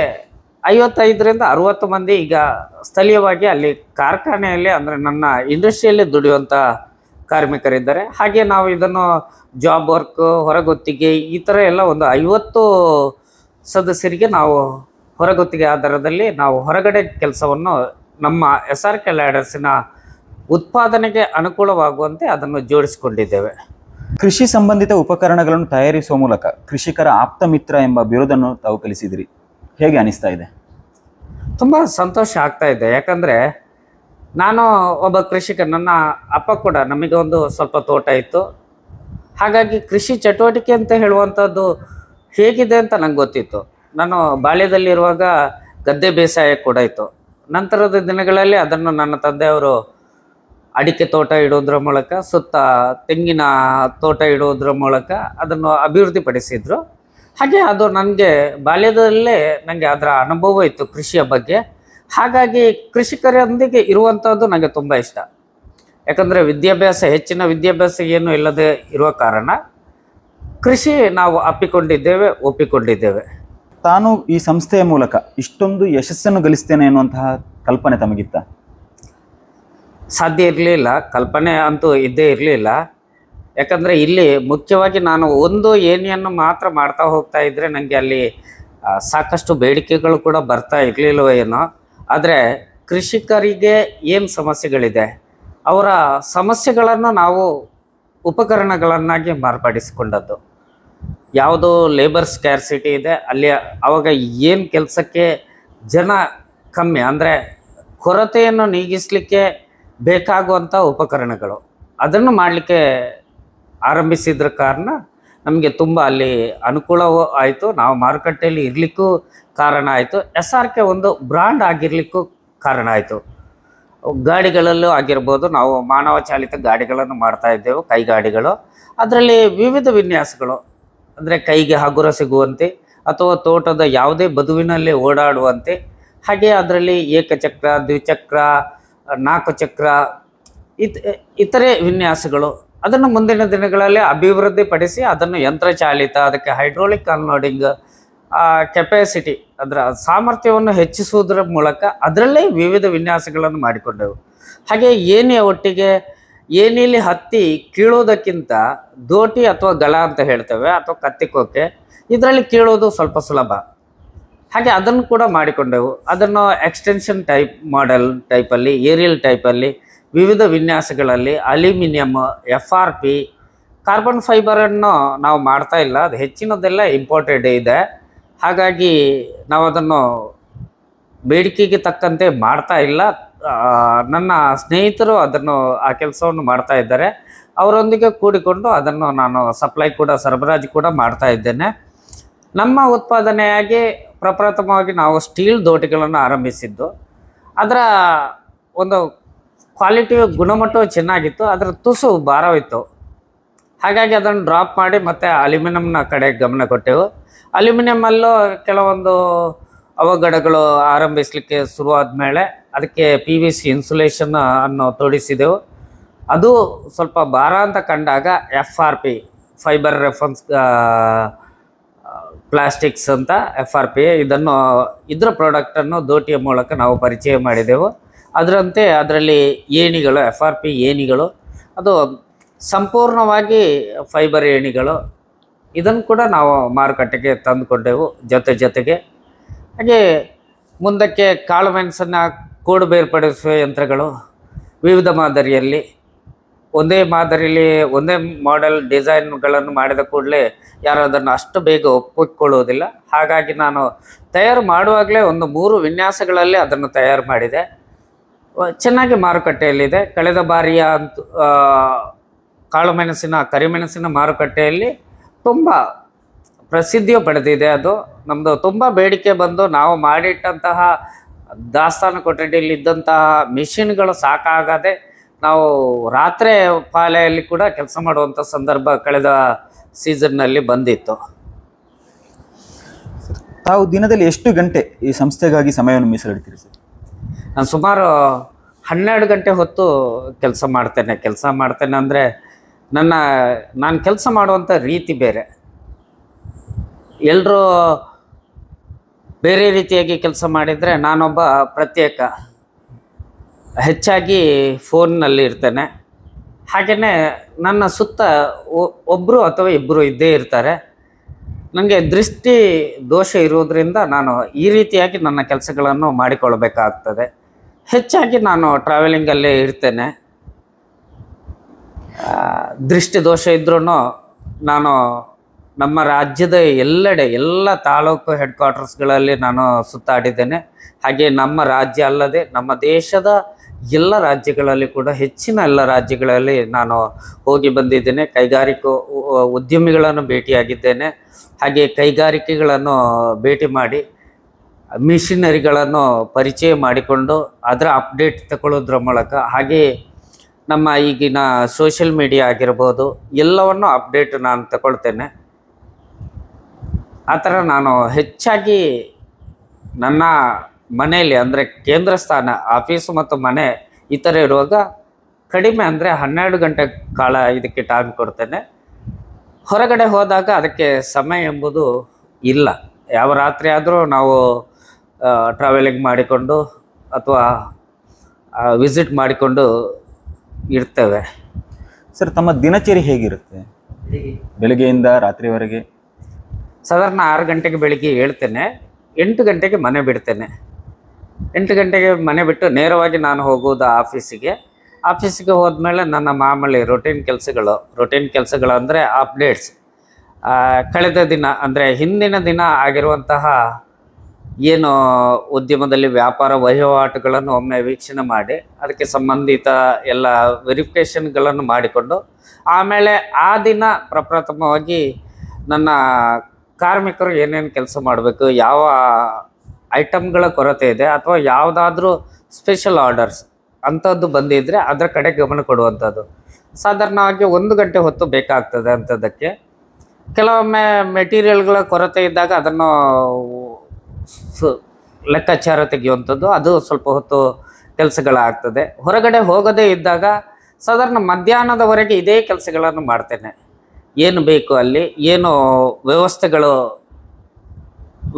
ಐವತ್ತೈದರಿಂದ ಅರುವತ್ತು ಮಂದಿ ಈಗ ಸ್ಥಳೀಯವಾಗಿ ಅಲ್ಲಿ ಕಾರ್ಖಾನೆಯಲ್ಲಿ ಅಂದರೆ ನನ್ನ ಇಂಡಸ್ಟ್ರಿಯಲ್ಲಿ ದುಡಿಯುವಂಥ ಕಾರ್ಮಿಕರಿದ್ದಾರೆ ಹಾಗೆ ನಾವು ಇದನ್ನು ಜಾಬ್ ವರ್ಕ್ ಹೊರಗುತ್ತಿಗೆ ಈ ಥರ ಎಲ್ಲ ಒಂದು ಐವತ್ತು ಸದಸ್ಯರಿಗೆ ನಾವು ಹೊರಗುತ್ತಿಗೆ ಆಧಾರದಲ್ಲಿ ನಾವು ಹೊರಗಡೆ ಕೆಲಸವನ್ನು ನಮ್ಮ ಎಸ್ ಆರ್ ಕೆ ಲ್ಯಾಡರ್ಸಿನ ಉತ್ಪಾದನೆಗೆ ಅನುಕೂಲವಾಗುವಂತೆ ಅದನ್ನು ಜೋಡಿಸಿಕೊಂಡಿದ್ದೇವೆ ಕೃಷಿ ಸಂಬಂಧಿತ ಉಪಕರಣಗಳನ್ನು ತಯಾರಿಸುವ ಮೂಲಕ ಕೃಷಿಕರ ಆಪ್ತ ಮಿತ್ರ ಎಂಬ ಬಿರುದನ್ನು ತಾವು ಕಲಿಸಿದಿರಿ ಹೇಗೆ ಅನಿಸ್ತಾ ಇದೆ ತುಂಬ ಸಂತೋಷ ಆಗ್ತಾ ಇದೆ ಯಾಕಂದರೆ ನಾನು ಒಬ್ಬ ಕೃಷಿಕ ನನ್ನ ಅಪ್ಪ ಕೂಡ ನಮಗೆ ಒಂದು ಸ್ವಲ್ಪ ತೋಟ ಇತ್ತು ಹಾಗಾಗಿ ಕೃಷಿ ಚಟುವಟಿಕೆ ಅಂತ ಹೇಳುವಂಥದ್ದು ಹೇಗಿದೆ ಅಂತ ನಂಗೆ ಗೊತ್ತಿತ್ತು ನಾನು ಬಾಲ್ಯದಲ್ಲಿರುವಾಗ ಗದ್ದೆ ಬೇಸಾಯ ಕೂಡ ಇತ್ತು ನಂತರದ ದಿನಗಳಲ್ಲಿ ಅದನ್ನು ನನ್ನ ತಂದೆಯವರು ಅಡಿಕೆ ತೋಟ ಇಡೋದ್ರ ಮೂಲಕ ಸುತ್ತ ತೆಂಗಿನ ತೋಟ ಇಡೋದ್ರ ಮೂಲಕ ಅದನ್ನು ಅಭಿವೃದ್ಧಿಪಡಿಸಿದರು ಹಾಗೆ ಅದು ನನಗೆ ಬಾಲ್ಯದಲ್ಲೇ ನನಗೆ ಅದರ ಅನುಭವ ಇತ್ತು ಕೃಷಿಯ ಬಗ್ಗೆ ಹಾಗಾಗಿ ಕೃಷಿಕರೊಂದಿಗೆ ಇರುವಂಥದ್ದು ನನಗೆ ತುಂಬ ಇಷ್ಟ ಯಾಕಂದರೆ ವಿದ್ಯಾಭ್ಯಾಸ ಹೆಚ್ಚಿನ ವಿದ್ಯಾಭ್ಯಾಸ ಏನೂ ಇಲ್ಲದೆ ಇರುವ ಕಾರಣ ಕೃಷಿ ನಾವು ಅಪ್ಪಿಕೊಂಡಿದ್ದೇವೆ ಒಪ್ಪಿಕೊಂಡಿದ್ದೇವೆ ತಾನು ಈ ಸಂಸ್ಥೆಯ ಮೂಲಕ ಇಷ್ಟೊಂದು ಯಶಸ್ಸನ್ನು ಗಳಿಸ್ತೇನೆ ಎನ್ನುವಂತಹ ಕಲ್ಪನೆ ತಮಗಿತ್ತ ಸಾಧ್ಯ ಇರಲಿಲ್ಲ ಕಲ್ಪನೆ ಅಂತೂ ಇದ್ದೇ ಇರಲಿಲ್ಲ ಯಾಕಂದರೆ ಇಲ್ಲಿ ಮುಖ್ಯವಾಗಿ ನಾನು ಒಂದು ಏನಿಯನ್ನು ಮಾತ್ರ ಮಾಡ್ತಾ ಹೋಗ್ತಾ ಇದ್ದರೆ ನನಗೆ ಅಲ್ಲಿ ಸಾಕಷ್ಟು ಬೇಡಿಕೆಗಳು ಕೂಡ ಬರ್ತಾ ಇರಲಿಲ್ಲವೋ ಏನೋ ಆದರೆ ಕೃಷಿಕರಿಗೆ ಏನು ಸಮಸ್ಯೆಗಳಿದೆ ಅವರ ಸಮಸ್ಯೆಗಳನ್ನು ನಾವು ಉಪಕರಣಗಳನ್ನಾಗಿ ಮಾರ್ಪಡಿಸಿಕೊಂಡದ್ದು ಯಾವುದು ಲೇಬರ್ ಸ್ಕ್ಯಾರ್ಸಿಟಿ ಇದೆ ಅಲ್ಲಿ ಅವಾಗ ಏನು ಕೆಲಸಕ್ಕೆ ಜನ ಕಮ್ಮಿ ಅಂದರೆ ಕೊರತೆಯನ್ನು ನೀಗಿಸಲಿಕ್ಕೆ ಬೇಕಾಗುವಂಥ ಉಪಕರಣಗಳು ಅದನ್ನು ಮಾಡಲಿಕ್ಕೆ ಆರಂಭಿಸಿದ್ರ ಕಾರಣ ನಮಗೆ ತುಂಬ ಅಲ್ಲಿ ಅನುಕೂಲವೂ ಆಯಿತು ನಾವು ಮಾರುಕಟ್ಟೆಯಲ್ಲಿ ಇರಲಿಕ್ಕೂ ಕಾರಣ ಆಯಿತು ಎಸ್ ಆರ್ ಕೆ ಒಂದು ಬ್ರ್ಯಾಂಡ್ ಆಗಿರಲಿಕ್ಕೂ ಕಾರಣ ಆಯಿತು ಗಾಡಿಗಳಲ್ಲೂ ಆಗಿರ್ಬೋದು ನಾವು ಮಾನವ ಚಾಲಿತ ಗಾಡಿಗಳನ್ನು ಮಾಡ್ತಾಯಿದ್ದೆವು ಇದ್ದೆವು ಕೈಗಾಡಿಗಳು ಅದರಲ್ಲಿ ವಿವಿಧ ವಿನ್ಯಾಸಗಳು ಅಂದರೆ ಕೈಗೆ ಹಗುರ ಸಿಗುವಂತೆ ಅಥವಾ ತೋಟದ ಯಾವುದೇ ಬದುವಿನಲ್ಲಿ ಓಡಾಡುವಂತೆ ಹಾಗೆ ಅದರಲ್ಲಿ ಏಕಚಕ್ರ ದ್ವಿಚಕ್ರ ನಾಲ್ಕು ಚಕ್ರ ಇತ್ ಇತರೆ ವಿನ್ಯಾಸಗಳು ಅದನ್ನು ಮುಂದಿನ ದಿನಗಳಲ್ಲಿ ಅಭಿವೃದ್ಧಿಪಡಿಸಿ ಅದನ್ನು ಯಂತ್ರಚಾಲಿತ ಅದಕ್ಕೆ ಹೈಡ್ರೋಲಿಕ್ ಅನ್ಲೋಡಿಂಗ್ ಕೆಪಾಸಿಟಿ ಅದರ ಸಾಮರ್ಥ್ಯವನ್ನು ಹೆಚ್ಚಿಸುವುದರ ಮೂಲಕ ಅದರಲ್ಲೇ ವಿವಿಧ ವಿನ್ಯಾಸಗಳನ್ನು ಮಾಡಿಕೊಂಡೆವು ಹಾಗೆ ಏನೇ ಒಟ್ಟಿಗೆ ಏನಿಲಿ ಹತ್ತಿ ಕೀಳೋದಕ್ಕಿಂತ ದೋಟಿ ಅಥವಾ ಗಳ ಅಂತ ಹೇಳ್ತೇವೆ ಅಥವಾ ಕತ್ತಿಕೋಕೆ ಇದರಲ್ಲಿ ಕೀಳೋದು ಸ್ವಲ್ಪ ಸುಲಭ ಹಾಗೆ ಅದನ್ನು ಕೂಡ ಮಾಡಿಕೊಂಡೆವು ಅದನ್ನು ಎಕ್ಸ್ಟೆನ್ಷನ್ ಟೈಪ್ ಮಾಡೆಲ್ ಟೈಪಲ್ಲಿ ಏರಿಯಲ್ ಟೈಪಲ್ಲಿ ವಿವಿಧ ವಿನ್ಯಾಸಗಳಲ್ಲಿ aluminium F R P carbon ಫೈಬರನ್ನು ನಾವು ಮಾಡ್ತಾ ಇಲ್ಲ ಅದು ಹೆಚ್ಚಿನದೆಲ್ಲ ಇಂಪೋರ್ಟೆಡ್ ಇದೆ ಹಾಗಾಗಿ ನಾವು ಅದನ್ನು ಬೇಡಿಕೆಗೆ ತಕ್ಕಂತೆ ಮಾಡ್ತಾ ಇಲ್ಲ ನನ್ನ ಸ್ನೇಹಿತರು ಅದನ್ನು ಆ ಕೆಲಸವನ್ನು ಮಾಡ್ತಾ ಇದ್ದಾರೆ ಅವರೊಂದಿಗೆ ಕೂಡಿಕೊಂಡು ಅದನ್ನು ನಾನು ಸಪ್ಲೈ ಕೂಡ ಸರಬರಾಜು ಕೂಡ ಮಾಡ್ತಾ ಇದ್ದೇನೆ ನಮ್ಮ ಉತ್ಪಾದನೆಯಾಗಿ ಪ್ರಪ್ರಥಮವಾಗಿ ನಾವು ಸ್ಟೀಲ್ ದೋಟಿಗಳನ್ನು ಆರಂಭಿಸಿದ್ದು ಅದರ ಒಂದು ಕ್ವಾಲಿಟಿ ಗುಣಮಟ್ಟವು ಚೆನ್ನಾಗಿತ್ತು ಅದರ ತುಸು ಭಾರವಿತ್ತು ಹಾಗಾಗಿ ಅದನ್ನು ಡ್ರಾಪ್ ಮಾಡಿ ಮತ್ತು ಅಲ್ಯೂಮಿನಿಯಂನ ಕಡೆ ಗಮನ ಕೊಟ್ಟೆವು ಅಲ್ಯೂಮಿನಿಯಮಲ್ಲೂ ಕೆಲವೊಂದು ಅವಘಡಗಳು ಆರಂಭಿಸಲಿಕ್ಕೆ ಶುರುವಾದ ಮೇಲೆ ಅದಕ್ಕೆ ಪಿ ವಿ ಸಿ ಇನ್ಸುಲೇಷನ್ ಅನ್ನು ತೋಡಿಸಿದೆವು ಅದು ಸ್ವಲ್ಪ ಭಾರ ಅಂತ ಕಂಡಾಗ F R P fibre reinforced plastics ಅಂತ ಎಫ್ ಆರ್ ಪಿ ಇದನ್ನು ಇದರ ಪ್ರಾಡಕ್ಟನ್ನು ದೋಟಿಯ ಮೂಲಕ ನಾವು ಪರಿಚಯ ಮಾಡಿದೆವು ಅದರಂತೆ ಅದರಲ್ಲಿ ಏಣಿಗಳು ಎಫ್ ಆರ್ ಪಿ ಏಣಿಗಳು ಅದು ಸಂಪೂರ್ಣವಾಗಿ ಫೈಬರ್ ಏಣಿಗಳು ಇದನ್ನು ಕೂಡ ನಾವು ಮಾರುಕಟ್ಟೆಗೆ ತಂದುಕೊಂಡೆವು ಜೊತೆ ಜೊತೆಗೆ ಹಾಗೆ ಮುಂದಕ್ಕೆ ಕಾಳು ಮೆಣಸನ್ನು ಕೋಡು ಬೇರ್ಪಡಿಸುವ ಯಂತ್ರಗಳು ವಿವಿಧ ಮಾದರಿಯಲ್ಲಿ ಒಂದೇ ಮಾದರಿಯಲ್ಲಿ ಒಂದೇ ಮಾಡೆಲ್ ಡಿಸೈನ್ಗಳನ್ನು ಮಾಡಿದ ಕೂಡಲೇ ಯಾರು ಅದನ್ನು ಅಷ್ಟು ಬೇಗ ಒಪ್ಪಿಕೊಳ್ಳುವುದಿಲ್ಲ ಹಾಗಾಗಿ ನಾನು ತಯಾರು ಮಾಡುವಾಗಲೇ ಒಂದು ಮೂರು ವಿನ್ಯಾಸಗಳಲ್ಲಿ ಅದನ್ನು ತಯಾರು ಮಾಡಿದೆ ಚೆನ್ನಾಗಿ ಮಾರುಕಟ್ಟೆಯಲ್ಲಿದೆ ಕಳೆದ ಬಾರಿಯ ಕಾಳುಮೆಣಸಿನ ಕರಿಮೆಣಸಿನ ಮಾರುಕಟ್ಟೆಯಲ್ಲಿ ತುಂಬ ಪ್ರಸಿದ್ಧಿಯು ಪಡೆದಿದೆ ಅದು ನಮ್ಮದು ತುಂಬ ಬೇಡಿಕೆ ಬಂದು ನಾವು ಮಾಡಿಟ್ಟಂತಹ ದಾಸ್ತಾನು ಕೊಠಡಿಯಲ್ಲಿ ಇದ್ದಂತಹ ಮಿಷಿನ್ಗಳು ಸಾಕಾಗದೆ ನಾವು ರಾತ್ರಿ ಪಾಲೆಯಲ್ಲಿ ಕೂಡ ಕೆಲಸ ಮಾಡುವಂಥ ಸಂದರ್ಭ ಕಳೆದ ಸೀಸನ್ನಲ್ಲಿ ಬಂದಿತ್ತು ತಾವು ದಿನದಲ್ಲಿ ಎಷ್ಟು ಗಂಟೆ ಈ ಸಂಸ್ಥೆಗಾಗಿ ಸಮಯವನ್ನು ಮೀಸಲಿಡ್ತೀರಿ ಸರ್ ನಾನು ಸುಮಾರು ಹನ್ನೆರಡು ಗಂಟೆ ಹೊತ್ತು ಕೆಲಸ ಮಾಡ್ತೇನೆ ಕೆಲಸ ಮಾಡ್ತೇನೆ ಅಂದರೆ ನನ್ನ ನಾನು ಕೆಲಸ ಮಾಡುವಂಥ ರೀತಿ ಬೇರೆ ಎಲ್ಲರೂ ಬೇರೆ ರೀತಿಯಾಗಿ ಕೆಲಸ ಮಾಡಿದರೆ ನಾನೊಬ್ಬ ಪ್ರತ್ಯೇಕ ಹೆಚ್ಚಾಗಿ ಫೋನ್ನಲ್ಲಿ ಇರ್ತೇನೆ ಹಾಗೆಯೇ ನನ್ನ ಸುತ್ತ ಒಬ್ಬರು ಅಥವಾ ಇಬ್ಬರು ಇದ್ದೇ ಇರ್ತಾರೆ ನನಗೆ ದೃಷ್ಟಿ ದೋಷ ಇರುವುದರಿಂದ ನಾನು ಈ ರೀತಿಯಾಗಿ ನನ್ನ ಕೆಲಸಗಳನ್ನು ಮಾಡಿಕೊಳ್ಬೇಕಾಗ್ತದೆ ಹೆಚ್ಚಾಗಿ ನಾನು ಟ್ರಾವೆಲಿಂಗಲ್ಲೇ ಇರ್ತೇನೆ ದೃಷ್ಟಿ ದೋಷ ಇದ್ರೂ ನಾನು ನಮ್ಮ ರಾಜ್ಯದ ಎಲ್ಲೆಡೆ ಎಲ್ಲ ತಾಲೂಕು ಹೆಡ್ ಕ್ವಾರ್ಟರ್ಸ್ಗಳಲ್ಲಿ ನಾನು ಸುತ್ತಾಡಿದ್ದೇನೆ ಹಾಗೆ ನಮ್ಮ ರಾಜ್ಯ ಅಲ್ಲದೆ ನಮ್ಮ ದೇಶದ ಎಲ್ಲ ರಾಜ್ಯಗಳಲ್ಲಿ ಕೂಡ ಹೆಚ್ಚಿನ ಎಲ್ಲ ರಾಜ್ಯಗಳಲ್ಲಿ ನಾನು ಹೋಗಿ ಬಂದಿದ್ದೇನೆ ಕೈಗಾರಿಕಾ ಉದ್ಯಮಿಗಳನ್ನು ಭೇಟಿಯಾಗಿದ್ದೇನೆ ಹಾಗೆ ಕೈಗಾರಿಕೆಗಳನ್ನು ಭೇಟಿ ಮಾಡಿ ಮಿಷಿನರಿಗಳನ್ನು ಪರಿಚಯ ಮಾಡಿಕೊಂಡು ಅದರ ಅಪ್ಡೇಟ್ ತಗೊಳ್ಳೋದ್ರ ಮೂಲಕ ಹಾಗೆ ನಮ್ಮ ಈಗಿನ ಸೋಷಿಯಲ್ ಮೀಡಿಯಾ ಆಗಿರ್ಬೋದು ಎಲ್ಲವನ್ನು ಅಪ್ಡೇಟ್ ನಾನು ತಗೊಳ್ತೇನೆ ಆ ಥರ ನಾನು ಹೆಚ್ಚಾಗಿ ನನ್ನ ಮನೆಯಲ್ಲಿ ಅಂದರೆ ಕೇಂದ್ರ ಸ್ಥಾನ ಆಫೀಸು ಮತ್ತು ಮನೆ ಈ ಥರ ಇರುವಾಗ ಕಡಿಮೆ ಅಂದರೆ ಹನ್ನೆರಡು ಗಂಟೆ ಕಾಲ ಇದಕ್ಕೆ ಟೈಮ್ ಕೊಡ್ತೇನೆ ಹೊರಗಡೆ ಹೋದಾಗ ಅದಕ್ಕೆ ಸಮಯ ಎಂಬುದು ಇಲ್ಲ ಯಾವ ರಾತ್ರಿ ಆದರೂ ನಾವು ಟ್ರಾವೆಲಿಂಗ್ ಮಾಡಿಕೊಂಡು ಅಥವಾ ವಿಸಿಟ್ ಮಾಡಿಕೊಂಡು ಇರ್ತೇವೆ ಸರ್ ತಮ್ಮ ದಿನಚರಿ ಹೇಗಿರುತ್ತೆ ಬೆಳಗ್ಗೆಯಿಂದ ರಾತ್ರಿವರೆಗೆ ಸಾಧಾರಣ ಆರು ಗಂಟೆಗೆ ಬೆಳಿಗ್ಗೆ ಹೇಳ್ತೇನೆ ಎಂಟು ಗಂಟೆಗೆ ಮನೆ ಬಿಡ್ತೇನೆ ಎಂಟು ಗಂಟೆಗೆ ಮನೆ ಬಿಟ್ಟು ನೇರವಾಗಿ ನಾನು ಹೋಗೋದು ಆಫೀಸಿಗೆ ಆಫೀಸಿಗೆ ಹೋದ್ಮೇಲೆ ನನ್ನ ಮಾಮೂಲಿ ರೊಟೀನ್ ಕೆಲಸಗಳು ರೊಟೀನ್ ಕೆಲಸಗಳು ಅಂದರೆ ಅಪ್ಡೇಟ್ಸ್ ಕಳೆದ ದಿನ ಅಂದರೆ ಹಿಂದಿನ ದಿನ ಆಗಿರುವಂತಹ ಏನು ಉದ್ಯಮದಲ್ಲಿ ವ್ಯಾಪಾರ ವಹಿವಾಟುಗಳನ್ನು ಒಮ್ಮೆ ವೀಕ್ಷಣೆ ಮಾಡಿ ಅದಕ್ಕೆ ಸಂಬಂಧಿತ ಎಲ್ಲ ವೆರಿಫಿಕೇಷನ್ಗಳನ್ನು ಮಾಡಿಕೊಂಡು ಆಮೇಲೆ ಆ ದಿನ ಪ್ರಪ್ರಥಮವಾಗಿ ನನ್ನ ಕಾರ್ಮಿಕರು ಏನೇನು ಕೆಲಸ ಮಾಡಬೇಕು ಯಾವ ಐಟಮ್ಗಳ ಕೊರತೆ ಇದೆ ಅಥವಾ ಯಾವುದಾದ್ರೂ ಸ್ಪೆಷಲ್ ಆರ್ಡರ್ಸ್ ಅಂಥದ್ದು ಬಂದಿದ್ದರೆ ಅದರ ಕಡೆ ಗಮನ ಕೊಡುವಂಥದ್ದು ಸಾಧಾರಣವಾಗಿ ಒಂದು ಗಂಟೆ ಹೊತ್ತು ಬೇಕಾಗ್ತದೆ ಅಂಥದ್ದಕ್ಕೆ ಕೆಲವೊಮ್ಮೆ ಮೆಟೀರಿಯಲ್ಗಳ ಕೊರತೆ ಇದ್ದಾಗ ಅದನ್ನು ಲೆಕ್ಕಾಚಾರ ತೆಗೆಯುವಂಥದ್ದು ಅದು ಸ್ವಲ್ಪ ಹೊತ್ತು ಕೆಲಸಗಳಾಗ್ತದೆ ಹೊರಗಡೆ ಹೋಗದೇ ಇದ್ದಾಗ ಸಾಧಾರಣ ಮಧ್ಯಾಹ್ನದವರೆಗೆ ಇದೇ ಕೆಲಸಗಳನ್ನು ಮಾಡ್ತೇನೆ ಏನು ಬೇಕು ಅಲ್ಲಿ ಏನು ವ್ಯವಸ್ಥೆಗಳು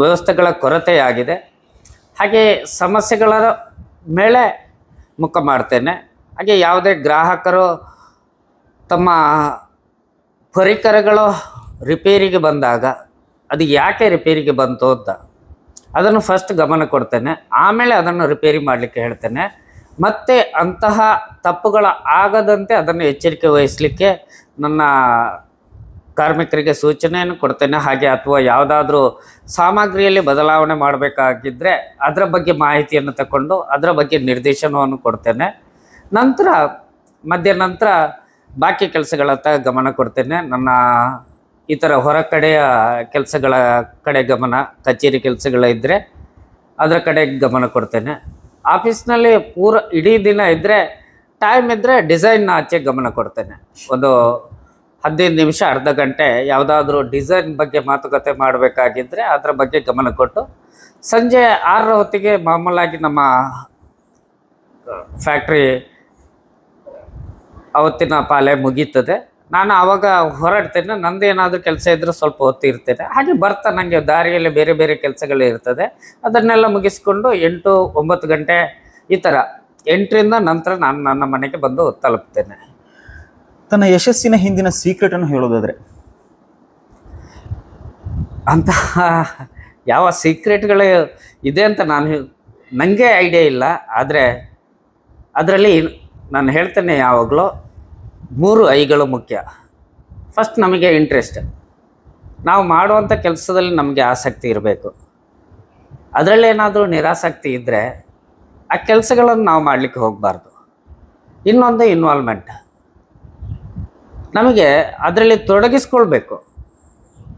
ವ್ಯವಸ್ಥೆಗಳ ಕೊರತೆಯಾಗಿದೆ ಹಾಗೆ ಸಮಸ್ಯೆಗಳ ಮೇಲೆ ಮುಖ ಮಾಡ್ತೇನೆ ಹಾಗೆ ಯಾವುದೇ ಗ್ರಾಹಕರು ತಮ್ಮ ಪರಿಕರಗಳು ರಿಪೇರಿಗೆ ಬಂದಾಗ ಅದು ಯಾಕೆ ರಿಪೇರಿಗೆ ಬಂತು ಅಂತ ಅದನ್ನು ಫಸ್ಟ್ ಗಮನ ಕೊಡ್ತೇನೆ ಆಮೇಲೆ ಅದನ್ನು ರಿಪೇರಿ ಮಾಡಲಿಕ್ಕೆ ಹೇಳ್ತೇನೆ ಮತ್ತು ಅಂತಹ ತಪ್ಪುಗಳ ಆಗದಂತೆ ಅದನ್ನು ಎಚ್ಚರಿಕೆ ವಹಿಸಲಿಕ್ಕೆ ನನ್ನ ಕಾರ್ಮಿಕರಿಗೆ ಸೂಚನೆಯನ್ನು ಕೊಡ್ತೇನೆ ಹಾಗೆ ಅಥವಾ ಯಾವುದಾದ್ರೂ ಸಾಮಗ್ರಿಯಲ್ಲಿ ಬದಲಾವಣೆ ಮಾಡಬೇಕಾಗಿದ್ದರೆ ಅದರ ಬಗ್ಗೆ ಮಾಹಿತಿಯನ್ನು ತಗೊಂಡು ಅದರ ಬಗ್ಗೆ ನಿರ್ದೇಶನವನ್ನು ಕೊಡ್ತೇನೆ ನಂತರ ಮಧ್ಯ ನಂತರ ಬಾಕಿ ಕೆಲಸಗಳತ್ತ ಗಮನ ಕೊಡ್ತೇನೆ ನನ್ನ ಈ ಥರ ಕಡೆಯ ಕೆಲಸಗಳ ಕಡೆ ಗಮನ ಕಚೇರಿ ಕೆಲಸಗಳಿದ್ದರೆ ಅದರ ಕಡೆ ಗಮನ ಕೊಡ್ತೇನೆ ಆಫೀಸ್ನಲ್ಲಿ ಪೂರ ಇಡೀ ದಿನ ಇದ್ದರೆ ಟೈಮ್ ಇದ್ದರೆ ಡಿಸೈನ್ ಆಚೆ ಗಮನ ಕೊಡ್ತೇನೆ ಒಂದು ಹದಿನೈದು ನಿಮಿಷ ಅರ್ಧ ಗಂಟೆ ಯಾವುದಾದ್ರೂ ಡಿಸೈನ್ ಬಗ್ಗೆ ಮಾತುಕತೆ ಮಾಡಬೇಕಾಗಿದ್ದರೆ ಅದರ ಬಗ್ಗೆ ಗಮನ ಕೊಟ್ಟು ಸಂಜೆ ಆರರ ಹೊತ್ತಿಗೆ ಮಾಮೂಲಾಗಿ ನಮ್ಮ ಫ್ಯಾಕ್ಟ್ರಿ ಅವತ್ತಿನ ಪಾಲೆ ಮುಗೀತದೆ ನಾನು ಆವಾಗ ಹೊರಡ್ತೇನೆ ನಂದು ಏನಾದರೂ ಕೆಲಸ ಇದ್ದರೆ ಸ್ವಲ್ಪ ಹೊತ್ತು ಇರ್ತೇನೆ ಹಾಗೆ ಬರ್ತಾ ನನಗೆ ದಾರಿಯಲ್ಲಿ ಬೇರೆ ಬೇರೆ ಕೆಲಸಗಳು ಇರ್ತದೆ ಅದನ್ನೆಲ್ಲ ಮುಗಿಸ್ಕೊಂಡು ಎಂಟು ಒಂಬತ್ತು ಗಂಟೆ ಈ ಥರ ಎಂಟರಿಂದ ನಂತರ ನಾನು ನನ್ನ ಮನೆಗೆ ಬಂದು ತಲುಪ್ತೇನೆ ತನ್ನ ಯಶಸ್ಸಿನ ಹಿಂದಿನ ಸೀಕ್ರೆಟ್ ಅನ್ನು ಹೇಳೋದಾದ್ರೆ ಅಂತಹ ಯಾವ ಸೀಕ್ರೆಟ್ಗಳೇ ಇದೆ ಅಂತ ನಾನು ನನಗೆ ಐಡಿಯಾ ಇಲ್ಲ ಆದರೆ ಅದರಲ್ಲಿ ನಾನು ಹೇಳ್ತೇನೆ ಯಾವಾಗಲೂ ಮೂರು ಐಗಳು ಮುಖ್ಯ ಫಸ್ಟ್ ನಮಗೆ ಇಂಟ್ರೆಸ್ಟ್ ನಾವು ಮಾಡುವಂಥ ಕೆಲಸದಲ್ಲಿ ನಮಗೆ ಆಸಕ್ತಿ ಇರಬೇಕು ಅದರಲ್ಲೇನಾದರೂ ನಿರಾಸಕ್ತಿ ಇದ್ದರೆ ಆ ಕೆಲಸಗಳನ್ನು ನಾವು ಮಾಡಲಿಕ್ಕೆ ಹೋಗಬಾರ್ದು ಇನ್ನೊಂದು ಇನ್ವಾಲ್ವ್ಮೆಂಟ್ ನಮಗೆ ಅದರಲ್ಲಿ ತೊಡಗಿಸ್ಕೊಳ್ಬೇಕು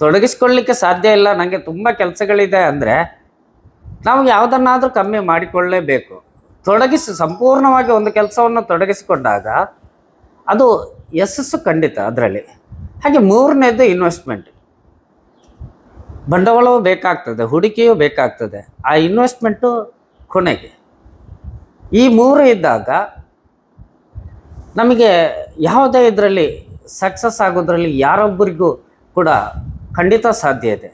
ತೊಡಗಿಸ್ಕೊಳ್ಳಿಕ್ಕೆ ಸಾಧ್ಯ ಇಲ್ಲ ನನಗೆ ತುಂಬ ಕೆಲಸಗಳಿದೆ ಅಂದರೆ ನಮಗೆ ಯಾವುದನ್ನಾದರೂ ಕಮ್ಮಿ ಮಾಡಿಕೊಳ್ಳೇಬೇಕು ತೊಡಗಿಸಿ ಸಂಪೂರ್ಣವಾಗಿ ಒಂದು ಕೆಲಸವನ್ನು ತೊಡಗಿಸಿಕೊಂಡಾಗ ಅದು ಯಶಸ್ಸು ಖಂಡಿತ ಅದರಲ್ಲಿ ಹಾಗೆ ಮೂರನೇದು ಇನ್ವೆಸ್ಟ್ಮೆಂಟ್ ಬಂಡವಾಳವೂ ಬೇಕಾಗ್ತದೆ ಹೂಡಿಕೆಯೂ ಬೇಕಾಗ್ತದೆ ಆ ಇನ್ವೆಸ್ಟ್ಮೆಂಟು ಕೊನೆಗೆ ಈ ಮೂರು ಇದ್ದಾಗ ನಮಗೆ ಯಾವುದೇ ಇದರಲ್ಲಿ ಸಕ್ಸಸ್ ಆಗೋದ್ರಲ್ಲಿ ಯಾರೊಬ್ಬರಿಗೂ ಕೂಡ ಖಂಡಿತ ಸಾಧ್ಯ ಇದೆ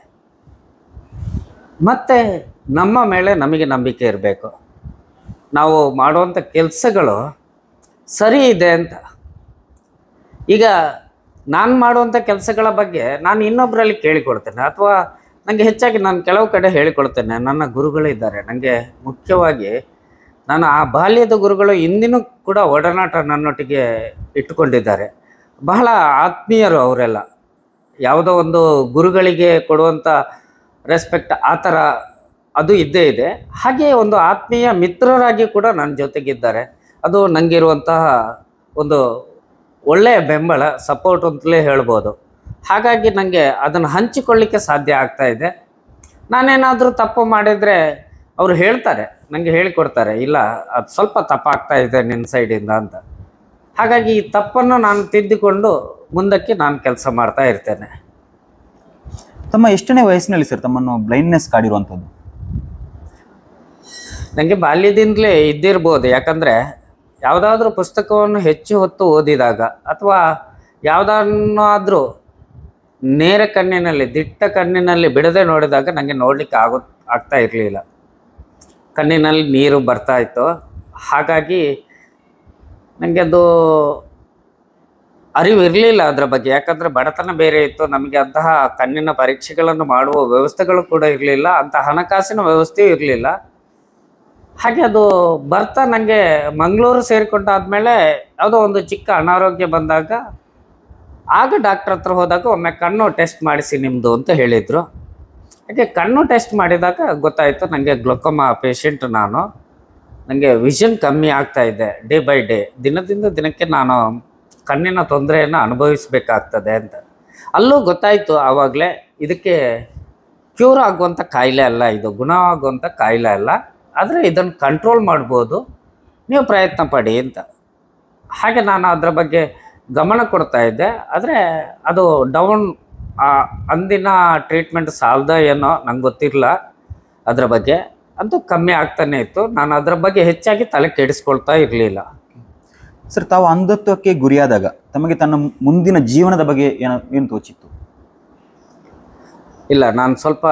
ಮತ್ತು ನಮ್ಮ ಮೇಲೆ ನಮಗೆ ನಂಬಿಕೆ ಇರಬೇಕು ನಾವು ಮಾಡುವಂಥ ಕೆಲಸಗಳು ಸರಿ ಇದೆ ಅಂತ ಈಗ ನಾನು ಮಾಡುವಂಥ ಕೆಲಸಗಳ ಬಗ್ಗೆ ನಾನು ಇನ್ನೊಬ್ಬರಲ್ಲಿ ಕೇಳಿಕೊಡ್ತೇನೆ ಅಥವಾ ನನಗೆ ಹೆಚ್ಚಾಗಿ ನಾನು ಕೆಲವು ಕಡೆ ಹೇಳಿಕೊಳ್ತೇನೆ ನನ್ನ ಗುರುಗಳಿದ್ದಾರೆ ನನಗೆ ಮುಖ್ಯವಾಗಿ ನಾನು ಆ ಬಾಲ್ಯದ ಗುರುಗಳು ಇಂದಿನೂ ಕೂಡ ಒಡನಾಟ ನನ್ನೊಟ್ಟಿಗೆ ಇಟ್ಟುಕೊಂಡಿದ್ದಾರೆ ಬಹಳ ಆತ್ಮೀಯರು ಅವರೆಲ್ಲ ಯಾವುದೋ ಒಂದು ಗುರುಗಳಿಗೆ ಕೊಡುವಂಥ ರೆಸ್ಪೆಕ್ಟ್ ಆ ಥರ ಅದು ಇದ್ದೇ ಇದೆ ಹಾಗೆ ಒಂದು ಆತ್ಮೀಯ ಮಿತ್ರರಾಗಿ ಕೂಡ ನನ್ನ ಜೊತೆಗಿದ್ದಾರೆ ಅದು ನನಗಿರುವಂತಹ ಒಂದು ಒಳ್ಳೆಯ ಬೆಂಬಲ ಸಪೋರ್ಟ್ ಅಂತಲೇ ಹೇಳ್ಬೋದು ಹಾಗಾಗಿ ನನಗೆ ಅದನ್ನು ಹಂಚಿಕೊಳ್ಳಿಕ್ಕೆ ಸಾಧ್ಯ ಆಗ್ತಾ ಇದೆ ನಾನೇನಾದರೂ ತಪ್ಪು ಮಾಡಿದರೆ ಅವರು ಹೇಳ್ತಾರೆ ನನಗೆ ಹೇಳಿಕೊಡ್ತಾರೆ ಇಲ್ಲ ಅದು ಸ್ವಲ್ಪ ತಪ್ಪಾಗ್ತಾ ಇದೆ ನಿನ್ನ ಸೈಡಿಂದ ಅಂತ ಹಾಗಾಗಿ ಈ ತಪ್ಪನ್ನು ನಾನು ತಿದ್ದಿಕೊಂಡು ಮುಂದಕ್ಕೆ ನಾನು ಕೆಲಸ ಮಾಡ್ತಾ ಇರ್ತೇನೆ ತಮ್ಮ ಎಷ್ಟನೇ ವಯಸ್ಸಿನಲ್ಲಿ ಸರ್ ತಮ್ಮನ್ನು ಬ್ಲೈಂಡ್ನೆಸ್ ಕಾಡಿರುವಂಥದ್ದು ನನಗೆ ಬಾಲ್ಯದಿಂದಲೇ ಇದ್ದಿರ್ಬೋದು ಯಾಕಂದರೆ ಯಾವುದಾದ್ರೂ ಪುಸ್ತಕವನ್ನು ಹೆಚ್ಚು ಹೊತ್ತು ಓದಿದಾಗ ಅಥವಾ ಯಾವುದನ್ನಾದರೂ ನೇರ ಕಣ್ಣಿನಲ್ಲಿ ದಿಟ್ಟ ಕಣ್ಣಿನಲ್ಲಿ ಬಿಡದೆ ನೋಡಿದಾಗ ನನಗೆ ನೋಡಲಿಕ್ಕೆ ಆಗೋ ಆಗ್ತಾ ಇರಲಿಲ್ಲ ಕಣ್ಣಿನಲ್ಲಿ ನೀರು ಬರ್ತಾ ಇತ್ತು ಹಾಗಾಗಿ ನನಗೆ ಅದು ಅರಿವು ಇರಲಿಲ್ಲ ಅದರ ಬಗ್ಗೆ ಯಾಕಂದರೆ ಬಡತನ ಬೇರೆ ಇತ್ತು ನಮಗೆ ಅಂತಹ ಕಣ್ಣಿನ ಪರೀಕ್ಷೆಗಳನ್ನು ಮಾಡುವ ವ್ಯವಸ್ಥೆಗಳು ಕೂಡ ಇರಲಿಲ್ಲ ಅಂತ ಹಣಕಾಸಿನ ವ್ಯವಸ್ಥೆಯೂ ಇರಲಿಲ್ಲ ಹಾಗೆ ಅದು ಬರ್ತಾ ನನಗೆ ಮಂಗಳೂರು ಮೇಲೆ ಯಾವುದೋ ಒಂದು ಚಿಕ್ಕ ಅನಾರೋಗ್ಯ ಬಂದಾಗ ಆಗ ಡಾಕ್ಟ್ರ್ ಹತ್ರ ಹೋದಾಗ ಒಮ್ಮೆ ಕಣ್ಣು ಟೆಸ್ಟ್ ಮಾಡಿಸಿ ನಿಮ್ಮದು ಅಂತ ಹೇಳಿದರು ಹಾಗೆ ಕಣ್ಣು ಟೆಸ್ಟ್ ಮಾಡಿದಾಗ ಗೊತ್ತಾಯಿತು ನನಗೆ ಗ್ಲೋಕೊಮಾ ಪೇಷಂಟ್ ನಾನು ನನಗೆ ವಿಷನ್ ಕಮ್ಮಿ ಆಗ್ತಾ ಇದೆ ಡೇ ಬೈ ಡೇ ದಿನದಿಂದ ದಿನಕ್ಕೆ ನಾನು ಕಣ್ಣಿನ ತೊಂದರೆಯನ್ನು ಅನುಭವಿಸಬೇಕಾಗ್ತದೆ ಅಂತ ಅಲ್ಲೂ ಗೊತ್ತಾಯಿತು ಆವಾಗಲೇ ಇದಕ್ಕೆ ಕ್ಯೂರ್ ಆಗುವಂಥ ಕಾಯಿಲೆ ಅಲ್ಲ ಇದು ಗುಣ ಆಗುವಂಥ ಕಾಯಿಲೆ ಅಲ್ಲ ಆದರೆ ಇದನ್ನು ಕಂಟ್ರೋಲ್ ಮಾಡ್ಬೋದು ನೀವು ಪ್ರಯತ್ನ ಪಡಿ ಅಂತ ಹಾಗೆ ನಾನು ಅದರ ಬಗ್ಗೆ ಗಮನ ಕೊಡ್ತಾ ಇದ್ದೆ ಆದರೆ ಅದು ಡೌನ್ ಅಂದಿನ ಟ್ರೀಟ್ಮೆಂಟ್ ಸಾಲದ ಏನೋ ನಂಗೆ ಗೊತ್ತಿಲ್ಲ ಅದರ ಬಗ್ಗೆ ಅಂತೂ ಕಮ್ಮಿ ಆಗ್ತಾನೆ ಇತ್ತು ನಾನು ಅದರ ಬಗ್ಗೆ ಹೆಚ್ಚಾಗಿ ತಲೆ ಕೆಡಿಸ್ಕೊಳ್ತಾ ಇರಲಿಲ್ಲ ಸರ್ ತಾವು ಅಂಧತ್ವಕ್ಕೆ ಗುರಿಯಾದಾಗ ತಮಗೆ ತನ್ನ ಮುಂದಿನ ಜೀವನದ ಬಗ್ಗೆ ಏನ ಏನು ತೋಚಿತ್ತು ಇಲ್ಲ ನಾನು ಸ್ವಲ್ಪ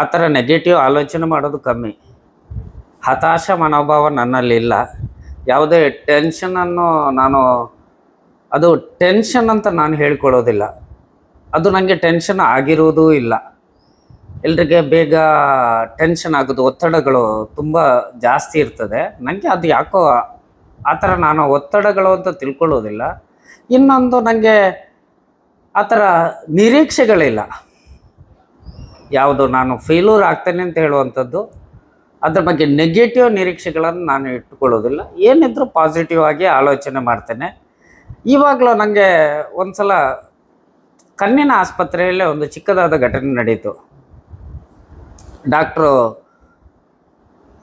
ಆ ಥರ ನೆಗೆಟಿವ್ ಆಲೋಚನೆ ಮಾಡೋದು ಕಮ್ಮಿ ಹತಾಶ ಮನೋಭಾವ ನನ್ನಲ್ಲಿ ಇಲ್ಲ ಯಾವುದೇ ಟೆನ್ಷನನ್ನು ನಾನು ಅದು ಟೆನ್ಷನ್ ಅಂತ ನಾನು ಹೇಳ್ಕೊಳ್ಳೋದಿಲ್ಲ ಅದು ನನಗೆ ಟೆನ್ಷನ್ ಆಗಿರುವುದೂ ಇಲ್ಲ ಎಲ್ರಿಗೆ ಬೇಗ ಟೆನ್ಷನ್ ಆಗೋದು ಒತ್ತಡಗಳು ತುಂಬ ಜಾಸ್ತಿ ಇರ್ತದೆ ನನಗೆ ಅದು ಯಾಕೋ ಆ ಥರ ನಾನು ಒತ್ತಡಗಳು ಅಂತ ತಿಳ್ಕೊಳ್ಳೋದಿಲ್ಲ ಇನ್ನೊಂದು ನನಗೆ ಆ ಥರ ನಿರೀಕ್ಷೆಗಳಿಲ್ಲ ಯಾವುದು ನಾನು ಫೇಲೂರ್ ಆಗ್ತೇನೆ ಅಂತ ಹೇಳುವಂಥದ್ದು ಅದ್ರ ಬಗ್ಗೆ ನೆಗೆಟಿವ್ ನಿರೀಕ್ಷೆಗಳನ್ನು ನಾನು ಇಟ್ಟುಕೊಳ್ಳೋದಿಲ್ಲ ಏನಿದ್ರೂ ಪಾಸಿಟಿವ್ ಆಗಿ ಆಲೋಚನೆ ಮಾಡ್ತೇನೆ ಇವಾಗಲೂ ನನಗೆ ಒಂದು ಸಲ ಕಣ್ಣಿನ ಆಸ್ಪತ್ರೆಯಲ್ಲೇ ಒಂದು ಚಿಕ್ಕದಾದ ಘಟನೆ ನಡೀತು ಡಾಕ್ಟ್ರು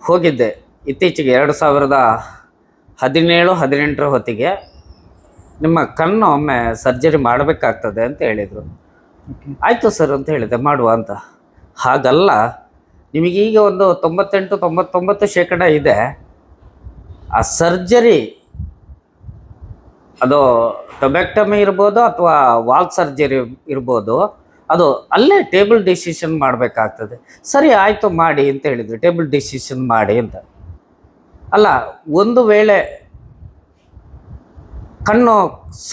ಹೋಗಿದ್ದೆ ಇತ್ತೀಚೆಗೆ ಎರಡು ಸಾವಿರದ ಹದಿನೇಳು ಹದಿನೆಂಟರ ಹೊತ್ತಿಗೆ ನಿಮ್ಮ ಕಣ್ಣು ಒಮ್ಮೆ ಸರ್ಜರಿ ಮಾಡಬೇಕಾಗ್ತದೆ ಅಂತ ಹೇಳಿದರು ಆಯಿತು ಸರ್ ಅಂತ ಹೇಳಿದೆ ಮಾಡುವ ಅಂತ ಹಾಗಲ್ಲ ನಿಮಗೀಗ ಒಂದು ತೊಂಬತ್ತೆಂಟು ತೊಂಬತ್ತೊಂಬತ್ತು ಶೇಕಡ ಇದೆ ಆ ಸರ್ಜರಿ ಅದು ಟೊಬ್ಯಾಕ್ಟಮಿ ಇರ್ಬೋದು ಅಥವಾ ವಾಲ್ ಸರ್ಜರಿ ಇರ್ಬೋದು ಅದು ಅಲ್ಲೇ ಟೇಬಲ್ ಡಿಸಿಷನ್ ಮಾಡಬೇಕಾಗ್ತದೆ ಸರಿ ಆಯಿತು ಮಾಡಿ ಅಂತ ಹೇಳಿದರು ಟೇಬಲ್ ಡಿಸಿಷನ್ ಮಾಡಿ ಅಂತ ಅಲ್ಲ ಒಂದು ವೇಳೆ ಕಣ್ಣು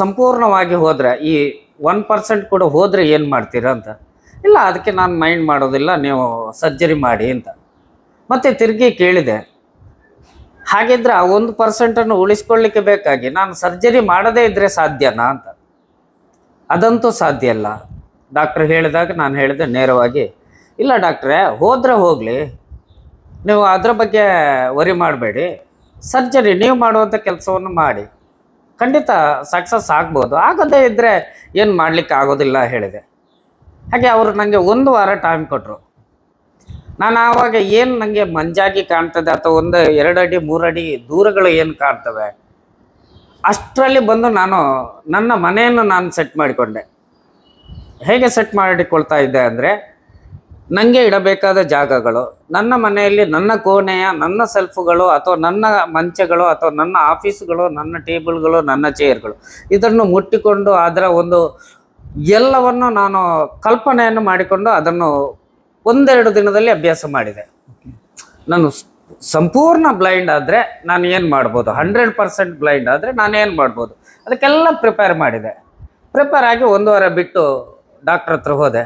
ಸಂಪೂರ್ಣವಾಗಿ ಹೋದರೆ ಈ ಒನ್ ಪರ್ಸೆಂಟ್ ಕೂಡ ಹೋದರೆ ಏನು ಮಾಡ್ತೀರಾ ಅಂತ ಇಲ್ಲ ಅದಕ್ಕೆ ನಾನು ಮೈಂಡ್ ಮಾಡೋದಿಲ್ಲ ನೀವು ಸರ್ಜರಿ ಮಾಡಿ ಅಂತ ಮತ್ತೆ ತಿರುಗಿ ಕೇಳಿದೆ ಹಾಗಿದ್ರೆ ಆ ಒಂದು ಪರ್ಸೆಂಟನ್ನು ಉಳಿಸ್ಕೊಳ್ಳಿಕ್ಕೆ ಬೇಕಾಗಿ ನಾನು ಸರ್ಜರಿ ಮಾಡದೇ ಇದ್ದರೆ ಸಾಧ್ಯನಾ ಅಂತ ಅದಂತೂ ಸಾಧ್ಯ ಅಲ್ಲ ಡಾಕ್ಟ್ರ್ ಹೇಳಿದಾಗ ನಾನು ಹೇಳಿದೆ ನೇರವಾಗಿ ಇಲ್ಲ ಡಾಕ್ಟ್ರೇ ಹೋದರೆ ಹೋಗಲಿ ನೀವು ಅದರ ಬಗ್ಗೆ ವರಿ ಮಾಡಬೇಡಿ ಸರ್ಜರಿ ನೀವು ಮಾಡುವಂಥ ಕೆಲಸವನ್ನು ಮಾಡಿ ಖಂಡಿತ ಸಕ್ಸಸ್ ಆಗ್ಬೋದು ಆಗದೇ ಇದ್ದರೆ ಏನು ಮಾಡಲಿಕ್ಕೆ ಆಗೋದಿಲ್ಲ ಹೇಳಿದೆ ಹಾಗೆ ಅವರು ನನಗೆ ಒಂದು ವಾರ ಟೈಮ್ ಕೊಟ್ಟರು ನಾನು ಆವಾಗ ಏನು ನನಗೆ ಮಂಜಾಗಿ ಕಾಣ್ತದೆ ಅಥವಾ ಒಂದು ಎರಡು ಅಡಿ ಅಡಿ ದೂರಗಳು ಏನು ಕಾಣ್ತವೆ ಅಷ್ಟರಲ್ಲಿ ಬಂದು ನಾನು ನನ್ನ ಮನೆಯನ್ನು ನಾನು ಸೆಟ್ ಮಾಡಿಕೊಂಡೆ ಹೇಗೆ ಸೆಟ್ ಮಾಡಿಕೊಳ್ತಾ ಇದ್ದೆ ಅಂದರೆ ನನಗೆ ಇಡಬೇಕಾದ ಜಾಗಗಳು ನನ್ನ ಮನೆಯಲ್ಲಿ ನನ್ನ ಕೋಣೆಯ ನನ್ನ ಸೆಲ್ಫುಗಳು ಅಥವಾ ನನ್ನ ಮಂಚಗಳು ಅಥವಾ ನನ್ನ ಆಫೀಸ್ಗಳು ನನ್ನ ಟೇಬಲ್ಗಳು ನನ್ನ ಚೇರ್ಗಳು ಇದನ್ನು ಮುಟ್ಟಿಕೊಂಡು ಅದರ ಒಂದು ಎಲ್ಲವನ್ನು ನಾನು ಕಲ್ಪನೆಯನ್ನು ಮಾಡಿಕೊಂಡು ಅದನ್ನು ಒಂದೆರಡು ದಿನದಲ್ಲಿ ಅಭ್ಯಾಸ ಮಾಡಿದೆ ನಾನು ಸಂಪೂರ್ಣ ಬ್ಲೈಂಡ್ ಆದರೆ ನಾನು ಏನು ಮಾಡ್ಬೋದು ಹಂಡ್ರೆಡ್ ಪರ್ಸೆಂಟ್ ಬ್ಲೈಂಡ್ ಆದರೆ ನಾನು ಏನು ಮಾಡ್ಬೋದು ಅದಕ್ಕೆಲ್ಲ ಪ್ರಿಪೇರ್ ಮಾಡಿದೆ ಪ್ರಿಪೇರ್ ಆಗಿ ವಾರ ಬಿಟ್ಟು ಡಾಕ್ಟ್ರ್ ಹತ್ರ ಹೋದೆ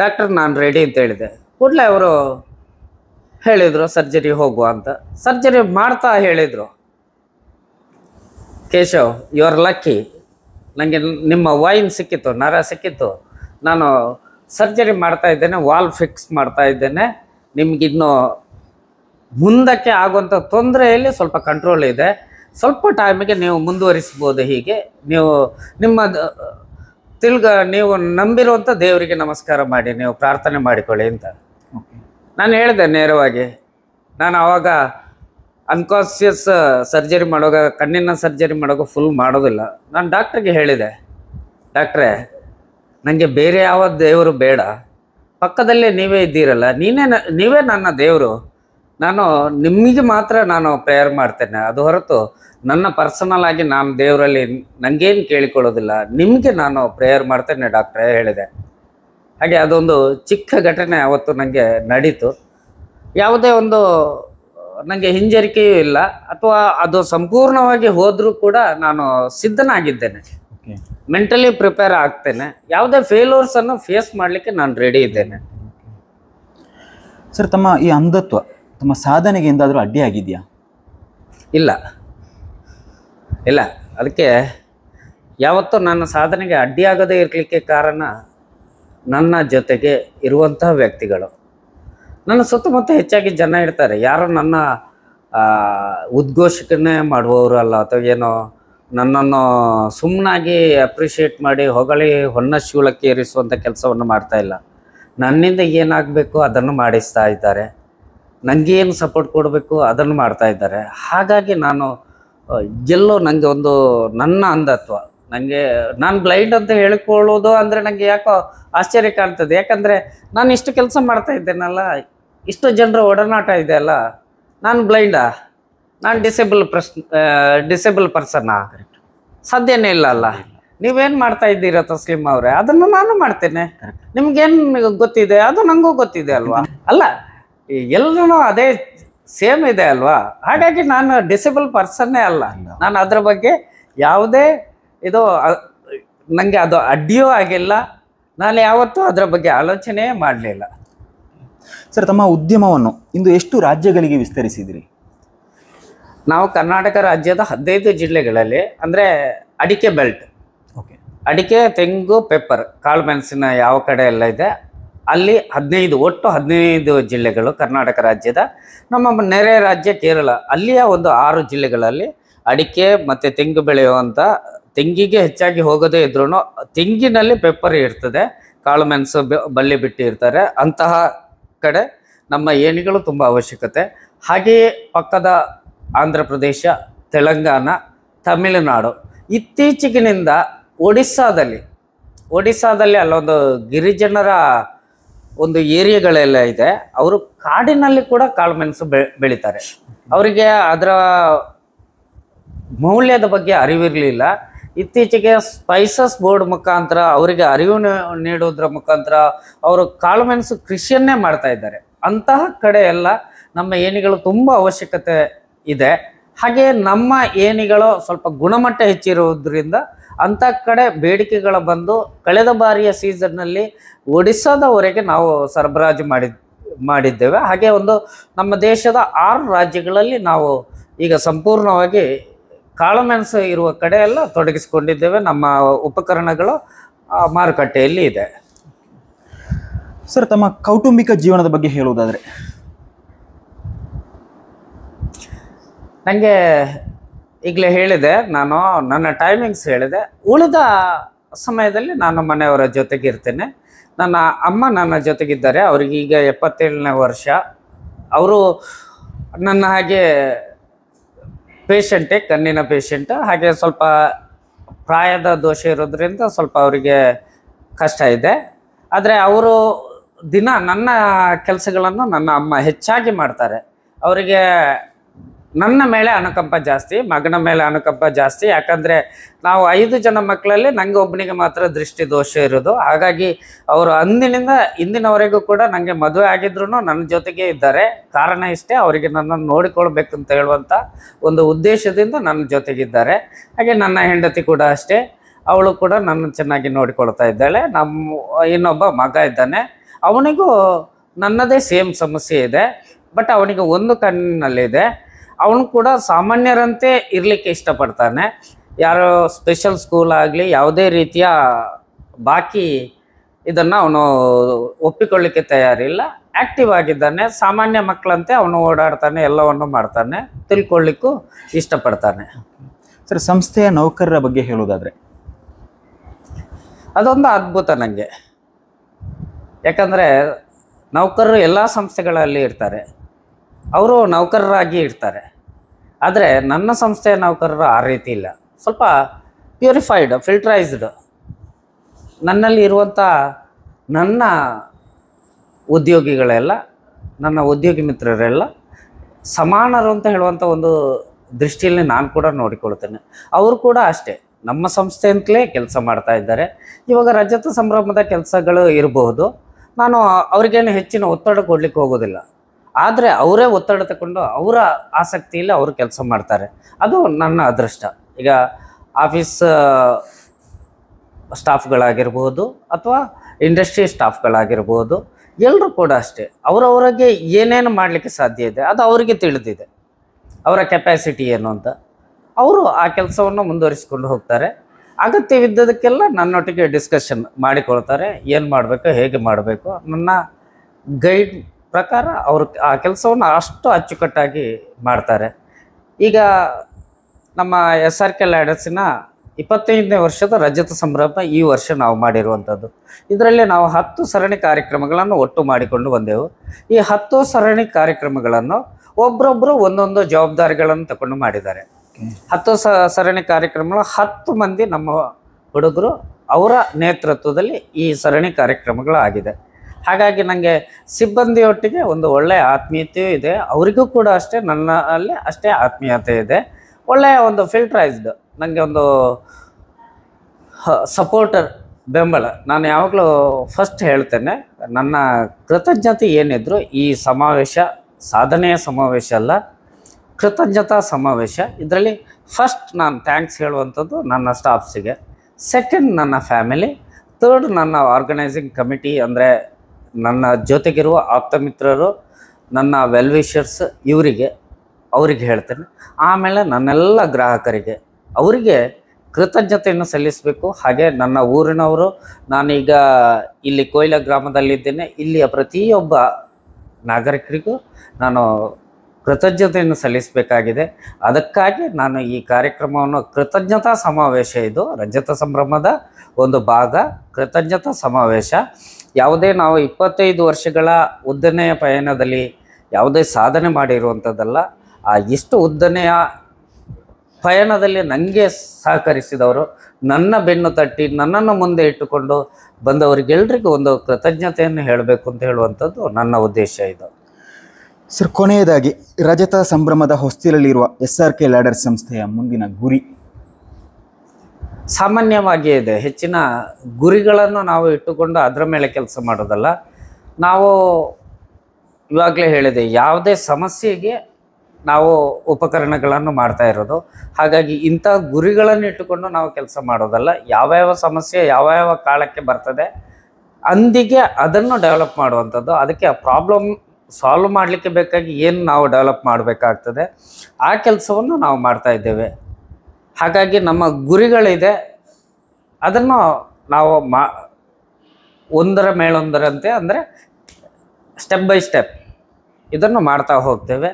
ಡಾಕ್ಟರ್ ನಾನು ರೆಡಿ ಅಂತ ಹೇಳಿದೆ ಕೂಡಲೇ ಅವರು ಹೇಳಿದರು ಸರ್ಜರಿ ಹೋಗುವ ಅಂತ ಸರ್ಜರಿ ಮಾಡ್ತಾ ಹೇಳಿದರು ಕೇಶವ್ ಯು ಆರ್ ಲಕ್ಕಿ ನನಗೆ ನಿಮ್ಮ ವೈನ್ ಸಿಕ್ಕಿತ್ತು ನರ ಸಿಕ್ಕಿತ್ತು ನಾನು ಸರ್ಜರಿ ಮಾಡ್ತಾ ಇದ್ದೇನೆ ವಾಲ್ ಫಿಕ್ಸ್ ಮಾಡ್ತಾ ಇದ್ದೇನೆ ನಿಮಗಿನ್ನೂ ಮುಂದಕ್ಕೆ ಆಗುವಂಥ ತೊಂದರೆಯಲ್ಲಿ ಸ್ವಲ್ಪ ಕಂಟ್ರೋಲ್ ಇದೆ ಸ್ವಲ್ಪ ಟೈಮಿಗೆ ನೀವು ಮುಂದುವರಿಸ್ಬೋದು ಹೀಗೆ ನೀವು ನಿಮ್ಮ ತಿಳ್ಗ ನೀವು ನಂಬಿರುವಂಥ ದೇವರಿಗೆ ನಮಸ್ಕಾರ ಮಾಡಿ ನೀವು ಪ್ರಾರ್ಥನೆ ಮಾಡಿಕೊಳ್ಳಿ ಅಂತ ನಾನು ಹೇಳಿದೆ ನೇರವಾಗಿ ನಾನು ಆವಾಗ ಅನ್ಕಾನ್ಸಿಯಸ್ ಸರ್ಜರಿ ಮಾಡುವಾಗ ಕಣ್ಣಿನ ಸರ್ಜರಿ ಮಾಡುವಾಗ ಫುಲ್ ಮಾಡೋದಿಲ್ಲ ನಾನು ಡಾಕ್ಟ್ರಿಗೆ ಹೇಳಿದೆ ಡಾಕ್ಟ್ರೆ ನನಗೆ ಬೇರೆ ಯಾವ ದೇವರು ಬೇಡ ಪಕ್ಕದಲ್ಲೇ ನೀವೇ ಇದ್ದೀರಲ್ಲ ನೀನೇ ನೀವೇ ನನ್ನ ದೇವರು ನಾನು ನಿಮಗೆ ಮಾತ್ರ ನಾನು ಪ್ರೇಯರ್ ಮಾಡ್ತೇನೆ ಅದು ಹೊರತು ನನ್ನ ಪರ್ಸನಲ್ ಆಗಿ ನಾನು ದೇವರಲ್ಲಿ ನನಗೇನು ಕೇಳಿಕೊಳ್ಳೋದಿಲ್ಲ ನಿಮಗೆ ನಾನು ಪ್ರೇಯರ್ ಮಾಡ್ತೇನೆ ಡಾಕ್ಟ್ರೇ ಹೇಳಿದೆ ಹಾಗೆ ಅದೊಂದು ಚಿಕ್ಕ ಘಟನೆ ಅವತ್ತು ನನಗೆ ನಡೀತು ಯಾವುದೇ ಒಂದು ನನಗೆ ಹಿಂಜರಿಕೆಯೂ ಇಲ್ಲ ಅಥವಾ ಅದು ಸಂಪೂರ್ಣವಾಗಿ ಹೋದರೂ ಕೂಡ ನಾನು ಸಿದ್ಧನಾಗಿದ್ದೇನೆ ಮೆಂಟಲಿ ಪ್ರಿಪೇರ್ ಆಗ್ತೇನೆ ಯಾವುದೇ ಫೇಲ್ಯೂರ್ಸನ್ನು ಫೇಸ್ ಮಾಡಲಿಕ್ಕೆ ನಾನು ರೆಡಿ ಇದ್ದೇನೆ ಸರ್ ತಮ್ಮ ಈ ಅಂಧತ್ವ ತಮ್ಮ ಸಾಧನೆಗೆ ಎಂದಾದರೂ ಅಡ್ಡಿಯಾಗಿದೆಯಾ ಇಲ್ಲ ಇಲ್ಲ ಅದಕ್ಕೆ ಯಾವತ್ತೂ ನನ್ನ ಸಾಧನೆಗೆ ಅಡ್ಡಿಯಾಗದೇ ಇರಲಿಕ್ಕೆ ಕಾರಣ ನನ್ನ ಜೊತೆಗೆ ಇರುವಂತಹ ವ್ಯಕ್ತಿಗಳು ನನ್ನ ಸುತ್ತಮುತ್ತ ಹೆಚ್ಚಾಗಿ ಜನ ಇರ್ತಾರೆ ಯಾರು ನನ್ನ ಉದ್ಘೋಷಕನೇ ಮಾಡುವವರು ಅಲ್ಲ ಅಥವಾ ಏನೋ ನನ್ನನ್ನು ಸುಮ್ಮನಾಗಿ ಅಪ್ರಿಷಿಯೇಟ್ ಮಾಡಿ ಹೊಗಳಿ ಹೊನ್ನ ಶೂಲಕ್ಕೆ ಏರಿಸುವಂಥ ಕೆಲಸವನ್ನು ಮಾಡ್ತಾ ಇಲ್ಲ ನನ್ನಿಂದ ಏನಾಗಬೇಕು ಅದನ್ನು ಮಾಡಿಸ್ತಾ ಇದ್ದಾರೆ ನನಗೇನು ಸಪೋರ್ಟ್ ಕೊಡಬೇಕು ಅದನ್ನು ಮಾಡ್ತಾ ಇದ್ದಾರೆ ಹಾಗಾಗಿ ನಾನು ಎಲ್ಲೋ ನನಗೆ ಒಂದು ನನ್ನ ಅಂಧತ್ವ ನನಗೆ ನಾನು ಬ್ಲೈಂಡ್ ಅಂತ ಹೇಳಿಕೊಳ್ಳೋದು ಅಂದರೆ ನನಗೆ ಯಾಕೋ ಆಶ್ಚರ್ಯ ಕಾಣ್ತದೆ ಯಾಕಂದರೆ ನಾನು ಇಷ್ಟು ಕೆಲಸ ಮಾಡ್ತಾ ಇದ್ದೇನಲ್ಲ ಇಷ್ಟು ಜನರು ಒಡನಾಟ ಇದೆ ಅಲ್ಲ ನಾನು ಬ್ಲೈಂಡಾ ನಾನು ಡಿಸೇಬಲ್ ಪರ್ಸ್ ಡಿಸೇಬಲ್ ಪರ್ಸನ್ನಾ ಸದ್ಯನೇ ಇಲ್ಲ ಅಲ್ಲ ನೀವೇನು ಮಾಡ್ತಾ ಇದ್ದೀರ ತಸ್ಲಿಮ್ ಅವರೇ ಅದನ್ನು ನಾನು ಮಾಡ್ತೇನೆ ನಿಮ್ಗೇನು ಗೊತ್ತಿದೆ ಅದು ನನಗೂ ಗೊತ್ತಿದೆ ಅಲ್ವಾ ಅಲ್ಲ ಎಲ್ಲೂ ಅದೇ ಸೇಮ್ ಇದೆ ಅಲ್ವಾ ಹಾಗಾಗಿ ನಾನು ಡಿಸೇಬಲ್ ಪರ್ಸನ್ನೇ ಅಲ್ಲ ನಾನು ಅದ್ರ ಬಗ್ಗೆ ಯಾವುದೇ ಇದು ನನಗೆ ಅದು ಅಡ್ಡಿಯೂ ಆಗಿಲ್ಲ ನಾನು ಯಾವತ್ತೂ ಅದರ ಬಗ್ಗೆ ಆಲೋಚನೆ ಮಾಡಲಿಲ್ಲ ಸರ್ ತಮ್ಮ ಉದ್ಯಮವನ್ನು ಇಂದು ಎಷ್ಟು ರಾಜ್ಯಗಳಿಗೆ ವಿಸ್ತರಿಸಿದಿರಿ ನಾವು ಕರ್ನಾಟಕ ರಾಜ್ಯದ ಹದಿನೈದು ಜಿಲ್ಲೆಗಳಲ್ಲಿ ಅಂದರೆ ಅಡಿಕೆ ಬೆಲ್ಟ್ ಓಕೆ ಅಡಿಕೆ ತೆಂಗು ಪೆಪ್ಪರ್ ಕಾಳು ಮೆಣಸಿನ ಯಾವ ಕಡೆ ಎಲ್ಲ ಇದೆ ಅಲ್ಲಿ ಹದಿನೈದು ಒಟ್ಟು ಹದಿನೈದು ಜಿಲ್ಲೆಗಳು ಕರ್ನಾಟಕ ರಾಜ್ಯದ ನಮ್ಮ ನೆರೆ ರಾಜ್ಯ ಕೇರಳ ಅಲ್ಲಿಯ ಒಂದು ಆರು ಜಿಲ್ಲೆಗಳಲ್ಲಿ ಅಡಿಕೆ ಮತ್ತು ತೆಂಗು ಬೆಳೆಯುವಂಥ ತೆಂಗಿಗೆ ಹೆಚ್ಚಾಗಿ ಹೋಗೋದೇ ಇದ್ರೂ ತೆಂಗಿನಲ್ಲಿ ಪೆಪ್ಪರ್ ಇರ್ತದೆ ಕಾಳು ಮೆಣಸು ಬಳ್ಳಿ ಬಿಟ್ಟಿರ್ತಾರೆ ಅಂತಹ ಕಡೆ ನಮ್ಮ ಏಣಿಗಳು ತುಂಬ ಅವಶ್ಯಕತೆ ಹಾಗೆಯೇ ಪಕ್ಕದ ಆಂಧ್ರ ಪ್ರದೇಶ ತೆಲಂಗಾಣ ತಮಿಳುನಾಡು ಇತ್ತೀಚೆಗಿನಿಂದ ಒಡಿಸ್ಸಾದಲ್ಲಿ ಒಡಿಸ್ಸಾದಲ್ಲಿ ಅಲ್ಲೊಂದು ಗಿರಿಜನರ ಒಂದು ಏರಿಯಾಗಳೆಲ್ಲ ಇದೆ ಅವರು ಕಾಡಿನಲ್ಲಿ ಕೂಡ ಕಾಳುಮೆಣಸು ಬೆ ಬೆಳೀತಾರೆ ಅವರಿಗೆ ಅದರ ಮೌಲ್ಯದ ಬಗ್ಗೆ ಅರಿವಿರಲಿಲ್ಲ ಇತ್ತೀಚೆಗೆ ಸ್ಪೈಸಸ್ ಬೋರ್ಡ್ ಮುಖಾಂತರ ಅವರಿಗೆ ಅರಿವು ನೀಡೋದ್ರ ಮುಖಾಂತರ ಅವರು ಕಾಳುಮೆಣಸು ಕೃಷಿಯನ್ನೇ ಮಾಡ್ತಾ ಇದ್ದಾರೆ ಅಂತಹ ಕಡೆ ಎಲ್ಲ ನಮ್ಮ ಏಣಿಗಳು ತುಂಬ ಅವಶ್ಯಕತೆ ಇದೆ ಹಾಗೆ ನಮ್ಮ ಏಣಿಗಳು ಸ್ವಲ್ಪ ಗುಣಮಟ್ಟ ಹೆಚ್ಚಿರುವುದರಿಂದ ಅಂಥ ಕಡೆ ಬೇಡಿಕೆಗಳು ಬಂದು ಕಳೆದ ಬಾರಿಯ ಸೀಸನ್ನಲ್ಲಿ ಒಡಿಸಾದವರೆಗೆ ನಾವು ಸರಬರಾಜು ಮಾಡಿ ಮಾಡಿದ್ದೇವೆ ಹಾಗೆ ಒಂದು ನಮ್ಮ ದೇಶದ ಆರು ರಾಜ್ಯಗಳಲ್ಲಿ ನಾವು ಈಗ ಸಂಪೂರ್ಣವಾಗಿ ಕಾಳುಮೆಣಸು ಇರುವ ಕಡೆ ತೊಡಗಿಸಿಕೊಂಡಿದ್ದೇವೆ ನಮ್ಮ ಉಪಕರಣಗಳು ಮಾರುಕಟ್ಟೆಯಲ್ಲಿ ಇದೆ ಸರ್ ತಮ್ಮ ಕೌಟುಂಬಿಕ ಜೀವನದ ಬಗ್ಗೆ ಹೇಳುವುದಾದರೆ ನನಗೆ ಈಗಲೇ ಹೇಳಿದೆ ನಾನು ನನ್ನ ಟೈಮಿಂಗ್ಸ್ ಹೇಳಿದೆ ಉಳಿದ ಸಮಯದಲ್ಲಿ ನಾನು ಮನೆಯವರ ಜೊತೆಗಿರ್ತೇನೆ ನನ್ನ ಅಮ್ಮ ನನ್ನ ಜೊತೆಗಿದ್ದಾರೆ ಅವ್ರಿಗೆ ಈಗ ಎಪ್ಪತ್ತೇಳನೇ ವರ್ಷ ಅವರು ನನ್ನ ಹಾಗೆ ಪೇಷಂಟೇ ಕಣ್ಣಿನ ಪೇಷಂಟ್ ಹಾಗೆ ಸ್ವಲ್ಪ ಪ್ರಾಯದ ದೋಷ ಇರೋದ್ರಿಂದ ಸ್ವಲ್ಪ ಅವರಿಗೆ ಕಷ್ಟ ಇದೆ ಆದರೆ ಅವರು ದಿನ ನನ್ನ ಕೆಲಸಗಳನ್ನು ನನ್ನ ಅಮ್ಮ ಹೆಚ್ಚಾಗಿ ಮಾಡ್ತಾರೆ ಅವರಿಗೆ ನನ್ನ ಮೇಲೆ ಅನುಕಂಪ ಜಾಸ್ತಿ ಮಗನ ಮೇಲೆ ಅನುಕಂಪ ಜಾಸ್ತಿ ಯಾಕಂದರೆ ನಾವು ಐದು ಜನ ಮಕ್ಕಳಲ್ಲಿ ನನಗೆ ಒಬ್ಬನಿಗೆ ಮಾತ್ರ ದೃಷ್ಟಿ ದೋಷ ಇರೋದು ಹಾಗಾಗಿ ಅವರು ಅಂದಿನಿಂದ ಇಂದಿನವರೆಗೂ ಕೂಡ ನನಗೆ ಮದುವೆ ಆಗಿದ್ರು ನನ್ನ ಜೊತೆಗೆ ಇದ್ದಾರೆ ಕಾರಣ ಇಷ್ಟೇ ಅವರಿಗೆ ನನ್ನನ್ನು ನೋಡಿಕೊಳ್ಬೇಕು ಅಂತ ಹೇಳುವಂಥ ಒಂದು ಉದ್ದೇಶದಿಂದ ನನ್ನ ಜೊತೆಗಿದ್ದಾರೆ ಹಾಗೆ ನನ್ನ ಹೆಂಡತಿ ಕೂಡ ಅಷ್ಟೇ ಅವಳು ಕೂಡ ನನ್ನ ಚೆನ್ನಾಗಿ ನೋಡಿಕೊಳ್ತಾ ಇದ್ದಾಳೆ ನಮ್ಮ ಇನ್ನೊಬ್ಬ ಮಗ ಇದ್ದಾನೆ ಅವನಿಗೂ ನನ್ನದೇ ಸೇಮ್ ಸಮಸ್ಯೆ ಇದೆ ಬಟ್ ಅವನಿಗೆ ಒಂದು ಕಣ್ಣಿನಲ್ಲಿದೆ ಅವನು ಕೂಡ ಸಾಮಾನ್ಯರಂತೆ ಇರಲಿಕ್ಕೆ ಇಷ್ಟಪಡ್ತಾನೆ ಯಾರೋ ಸ್ಪೆಷಲ್ ಸ್ಕೂಲ್ ಆಗಲಿ ಯಾವುದೇ ರೀತಿಯ ಬಾಕಿ ಇದನ್ನು ಅವನು ಒಪ್ಪಿಕೊಳ್ಳಿಕ್ಕೆ ತಯಾರಿಲ್ಲ ಆ್ಯಕ್ಟಿವ್ ಆಗಿದ್ದಾನೆ ಸಾಮಾನ್ಯ ಮಕ್ಕಳಂತೆ ಅವನು ಓಡಾಡ್ತಾನೆ ಎಲ್ಲವನ್ನು ಮಾಡ್ತಾನೆ ತಿಳ್ಕೊಳ್ಳಿಕ್ಕೂ ಇಷ್ಟಪಡ್ತಾನೆ ಸರ್ ಸಂಸ್ಥೆಯ ನೌಕರರ ಬಗ್ಗೆ ಹೇಳೋದಾದರೆ ಅದೊಂದು ಅದ್ಭುತ ನನಗೆ ಯಾಕಂದರೆ ನೌಕರರು ಎಲ್ಲ ಸಂಸ್ಥೆಗಳಲ್ಲಿ ಇರ್ತಾರೆ ಅವರು ನೌಕರರಾಗಿ ಇರ್ತಾರೆ ಆದರೆ ನನ್ನ ಸಂಸ್ಥೆಯ ನೌಕರರು ಆ ರೀತಿ ಇಲ್ಲ ಸ್ವಲ್ಪ ಪ್ಯೂರಿಫೈಡ್ ಫಿಲ್ಟ್ರೈಸ್ಡ್ ನನ್ನಲ್ಲಿ ಇರುವಂಥ ನನ್ನ ಉದ್ಯೋಗಿಗಳೆಲ್ಲ ನನ್ನ ಉದ್ಯೋಗಿ ಮಿತ್ರರೆಲ್ಲ ಸಮಾನರು ಅಂತ ಹೇಳುವಂಥ ಒಂದು ದೃಷ್ಟಿಯಲ್ಲಿ ನಾನು ಕೂಡ ನೋಡಿಕೊಳ್ತೇನೆ ಅವರು ಕೂಡ ಅಷ್ಟೇ ನಮ್ಮ ಸಂಸ್ಥೆಯಂತಲೇ ಕೆಲಸ ಮಾಡ್ತಾ ಇದ್ದಾರೆ ಇವಾಗ ರಜತ ಸಂಭ್ರಮದ ಕೆಲಸಗಳು ಇರಬಹುದು ನಾನು ಅವ್ರಿಗೇನು ಹೆಚ್ಚಿನ ಒತ್ತಡ ಕೊಡಲಿಕ್ಕೆ ಹೋಗೋದಿಲ್ಲ ಆದರೆ ಅವರೇ ಒತ್ತಡ ತಗೊಂಡು ಅವರ ಆಸಕ್ತಿಯಲ್ಲಿ ಅವರು ಕೆಲಸ ಮಾಡ್ತಾರೆ ಅದು ನನ್ನ ಅದೃಷ್ಟ ಈಗ ಆಫೀಸ್ ಸ್ಟಾಫ್ಗಳಾಗಿರ್ಬೋದು ಅಥವಾ ಇಂಡಸ್ಟ್ರಿ ಸ್ಟಾಫ್ಗಳಾಗಿರ್ಬೋದು ಎಲ್ಲರೂ ಕೂಡ ಅಷ್ಟೇ ಅವರವರಿಗೆ ಏನೇನು ಮಾಡಲಿಕ್ಕೆ ಸಾಧ್ಯ ಇದೆ ಅದು ಅವರಿಗೆ ತಿಳಿದಿದೆ ಅವರ ಕೆಪ್ಯಾಸಿಟಿ ಏನು ಅಂತ ಅವರು ಆ ಕೆಲಸವನ್ನು ಮುಂದುವರಿಸಿಕೊಂಡು ಹೋಗ್ತಾರೆ ಅಗತ್ಯವಿದ್ದದಕ್ಕೆಲ್ಲ ನನ್ನೊಟ್ಟಿಗೆ ಡಿಸ್ಕಷನ್ ಮಾಡಿಕೊಳ್ತಾರೆ ಏನು ಮಾಡಬೇಕು ಹೇಗೆ ಮಾಡಬೇಕು ನನ್ನ ಗೈಡ್ ಪ್ರಕಾರ ಅವರು ಆ ಕೆಲಸವನ್ನು ಅಷ್ಟು ಅಚ್ಚುಕಟ್ಟಾಗಿ ಮಾಡ್ತಾರೆ ಈಗ ನಮ್ಮ ಎಸ್ ಆರ್ ಕೆ ಲ್ಯಾಡರ್ಸಿನ ಇಪ್ಪತ್ತೈದನೇ ವರ್ಷದ ರಜತ ಸಂಭ್ರಮ ಈ ವರ್ಷ ನಾವು ಮಾಡಿರುವಂಥದ್ದು ಇದರಲ್ಲಿ ನಾವು ಹತ್ತು ಸರಣಿ ಕಾರ್ಯಕ್ರಮಗಳನ್ನು ಒಟ್ಟು ಮಾಡಿಕೊಂಡು ಬಂದೆವು ಈ ಹತ್ತು ಸರಣಿ ಕಾರ್ಯಕ್ರಮಗಳನ್ನು ಒಬ್ಬರೊಬ್ಬರು ಒಂದೊಂದು ಜವಾಬ್ದಾರಿಗಳನ್ನು ತಗೊಂಡು ಮಾಡಿದ್ದಾರೆ ಹತ್ತು ಸರಣಿ ಕಾರ್ಯಕ್ರಮಗಳು ಹತ್ತು ಮಂದಿ ನಮ್ಮ ಹುಡುಗರು ಅವರ ನೇತೃತ್ವದಲ್ಲಿ ಈ ಸರಣಿ ಕಾರ್ಯಕ್ರಮಗಳಾಗಿದೆ ಹಾಗಾಗಿ ನನಗೆ ಸಿಬ್ಬಂದಿಯೊಟ್ಟಿಗೆ ಒಂದು ಒಳ್ಳೆಯ ಆತ್ಮೀಯತೆಯೂ ಇದೆ ಅವರಿಗೂ ಕೂಡ ಅಷ್ಟೇ ನನ್ನ ಅಲ್ಲಿ ಅಷ್ಟೇ ಆತ್ಮೀಯತೆ ಇದೆ ಒಳ್ಳೆಯ ಒಂದು ಫಿಲ್ಟ್ರೈಸ್ಡ್ ನನಗೆ ಒಂದು ಸಪೋರ್ಟರ್ ಬೆಂಬಲ ನಾನು ಯಾವಾಗಲೂ ಫಸ್ಟ್ ಹೇಳ್ತೇನೆ ನನ್ನ ಕೃತಜ್ಞತೆ ಏನಿದ್ರು ಈ ಸಮಾವೇಶ ಸಾಧನೆಯ ಸಮಾವೇಶ ಅಲ್ಲ ಕೃತಜ್ಞತಾ ಸಮಾವೇಶ ಇದರಲ್ಲಿ ಫಸ್ಟ್ ನಾನು ಥ್ಯಾಂಕ್ಸ್ ಹೇಳುವಂಥದ್ದು ನನ್ನ ಸ್ಟಾಫ್ಸಿಗೆ ಸೆಕೆಂಡ್ ನನ್ನ ಫ್ಯಾಮಿಲಿ ತರ್ಡ್ ನನ್ನ ಆರ್ಗನೈಸಿಂಗ್ ಕಮಿಟಿ ಅಂದರೆ ನನ್ನ ಜೊತೆಗಿರುವ ಆಪ್ತಮಿತ್ರರು ನನ್ನ ವೆಲ್ವಿಷರ್ಸ್ ಇವರಿಗೆ ಅವರಿಗೆ ಹೇಳ್ತೇನೆ ಆಮೇಲೆ ನನ್ನೆಲ್ಲ ಗ್ರಾಹಕರಿಗೆ ಅವರಿಗೆ ಕೃತಜ್ಞತೆಯನ್ನು ಸಲ್ಲಿಸಬೇಕು ಹಾಗೆ ನನ್ನ ಊರಿನವರು ನಾನೀಗ ಇಲ್ಲಿ ಕೊಯ್ಲ ಗ್ರಾಮದಲ್ಲಿದ್ದೇನೆ ಇಲ್ಲಿಯ ಪ್ರತಿಯೊಬ್ಬ ನಾಗರಿಕರಿಗೂ ನಾನು ಕೃತಜ್ಞತೆಯನ್ನು ಸಲ್ಲಿಸಬೇಕಾಗಿದೆ ಅದಕ್ಕಾಗಿ ನಾನು ಈ ಕಾರ್ಯಕ್ರಮವನ್ನು ಕೃತಜ್ಞತಾ ಸಮಾವೇಶ ಇದು ರಜತ ಸಂಭ್ರಮದ ಒಂದು ಭಾಗ ಕೃತಜ್ಞತಾ ಸಮಾವೇಶ ಯಾವುದೇ ನಾವು ಇಪ್ಪತ್ತೈದು ವರ್ಷಗಳ ಉದ್ದನೆಯ ಪಯಣದಲ್ಲಿ ಯಾವುದೇ ಸಾಧನೆ ಮಾಡಿರುವಂಥದ್ದಲ್ಲ ಆ ಇಷ್ಟು ಉದ್ದನೆಯ ಪಯಣದಲ್ಲಿ ನನಗೆ ಸಹಕರಿಸಿದವರು ನನ್ನ ಬೆನ್ನು ತಟ್ಟಿ ನನ್ನನ್ನು ಮುಂದೆ ಇಟ್ಟುಕೊಂಡು ಬಂದವರಿಗೆಲ್ರಿಗೂ ಒಂದು ಕೃತಜ್ಞತೆಯನ್ನು ಹೇಳಬೇಕು ಅಂತ ಹೇಳುವಂಥದ್ದು ನನ್ನ ಉದ್ದೇಶ ಇದು ಸರ್ ಕೊನೆಯದಾಗಿ ರಜತ ಸಂಭ್ರಮದ ಹೊಸ್ತಿಲಲ್ಲಿರುವ ಎಸ್ ಆರ್ ಕೆ ಲ್ಯಾಡರ್ ಸಂಸ್ಥೆಯ ಮುಂದಿನ ಗುರಿ ಸಾಮಾನ್ಯವಾಗಿ ಇದೆ ಹೆಚ್ಚಿನ ಗುರಿಗಳನ್ನು ನಾವು ಇಟ್ಟುಕೊಂಡು ಅದರ ಮೇಲೆ ಕೆಲಸ ಮಾಡೋದಲ್ಲ ನಾವು ಇವಾಗಲೇ ಹೇಳಿದೆ ಯಾವುದೇ ಸಮಸ್ಯೆಗೆ ನಾವು ಉಪಕರಣಗಳನ್ನು ಮಾಡ್ತಾ ಇರೋದು ಹಾಗಾಗಿ ಇಂಥ ಗುರಿಗಳನ್ನು ಇಟ್ಟುಕೊಂಡು ನಾವು ಕೆಲಸ ಮಾಡೋದಲ್ಲ ಯಾವ್ಯಾವ ಸಮಸ್ಯೆ ಯಾವ ಯಾವ ಕಾಲಕ್ಕೆ ಬರ್ತದೆ ಅಂದಿಗೆ ಅದನ್ನು ಡೆವಲಪ್ ಮಾಡುವಂಥದ್ದು ಅದಕ್ಕೆ ಆ ಪ್ರಾಬ್ಲಮ್ ಸಾಲ್ವ್ ಮಾಡಲಿಕ್ಕೆ ಬೇಕಾಗಿ ಏನು ನಾವು ಡೆವಲಪ್ ಮಾಡಬೇಕಾಗ್ತದೆ ಆ ಕೆಲಸವನ್ನು ನಾವು ಮಾಡ್ತಾ ಇದ್ದೇವೆ ಹಾಗಾಗಿ ನಮ್ಮ ಗುರಿಗಳಿದೆ ಅದನ್ನು ನಾವು ಮಾ ಒಂದರ ಮೇಲೊಂದರಂತೆ ಅಂದರೆ ಸ್ಟೆಪ್ ಬೈ ಸ್ಟೆಪ್ ಇದನ್ನು ಮಾಡ್ತಾ ಹೋಗ್ತೇವೆ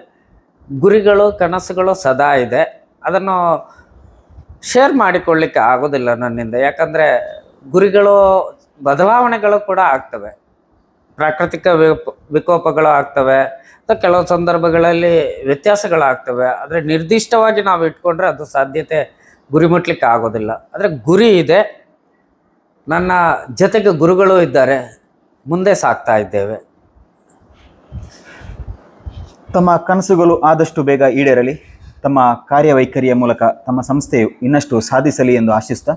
ಗುರಿಗಳು ಕನಸುಗಳು ಸದಾ ಇದೆ ಅದನ್ನು ಶೇರ್ ಮಾಡಿಕೊಳ್ಳಿಕ್ಕೆ ಆಗೋದಿಲ್ಲ ನನ್ನಿಂದ ಯಾಕಂದರೆ ಗುರಿಗಳು ಬದಲಾವಣೆಗಳು ಕೂಡ ಆಗ್ತವೆ ಪ್ರಾಕೃತಿಕ ವಿಕೋಪಗಳು ಆಗ್ತವೆ ಅಥವಾ ಕೆಲವು ಸಂದರ್ಭಗಳಲ್ಲಿ ವ್ಯತ್ಯಾಸಗಳಾಗ್ತವೆ ಆದರೆ ನಿರ್ದಿಷ್ಟವಾಗಿ ನಾವು ಇಟ್ಕೊಂಡ್ರೆ ಅದು ಸಾಧ್ಯತೆ ಗುರಿ ಮುಟ್ಲಿಕ್ಕೆ ಆಗೋದಿಲ್ಲ ಆದರೆ ಗುರಿ ಇದೆ ನನ್ನ ಜೊತೆಗೆ ಗುರುಗಳು ಇದ್ದಾರೆ ಮುಂದೆ ಸಾಕ್ತಾ ಇದ್ದೇವೆ ತಮ್ಮ ಕನಸುಗಳು ಆದಷ್ಟು ಬೇಗ ಈಡೇರಲಿ ತಮ್ಮ ಕಾರ್ಯವೈಖರಿಯ ಮೂಲಕ ತಮ್ಮ ಸಂಸ್ಥೆಯು ಇನ್ನಷ್ಟು ಸಾಧಿಸಲಿ ಎಂದು ಆಶಿಸ್ತಾ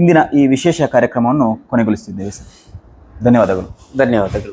ಇಂದಿನ ಈ ವಿಶೇಷ ಕಾರ್ಯಕ್ರಮವನ್ನು ಕೊನೆಗೊಳಿಸುತ್ತಿದ್ದೇವೆ ಸರ್ ధన్యవాదాలు ధన్యవాదాలు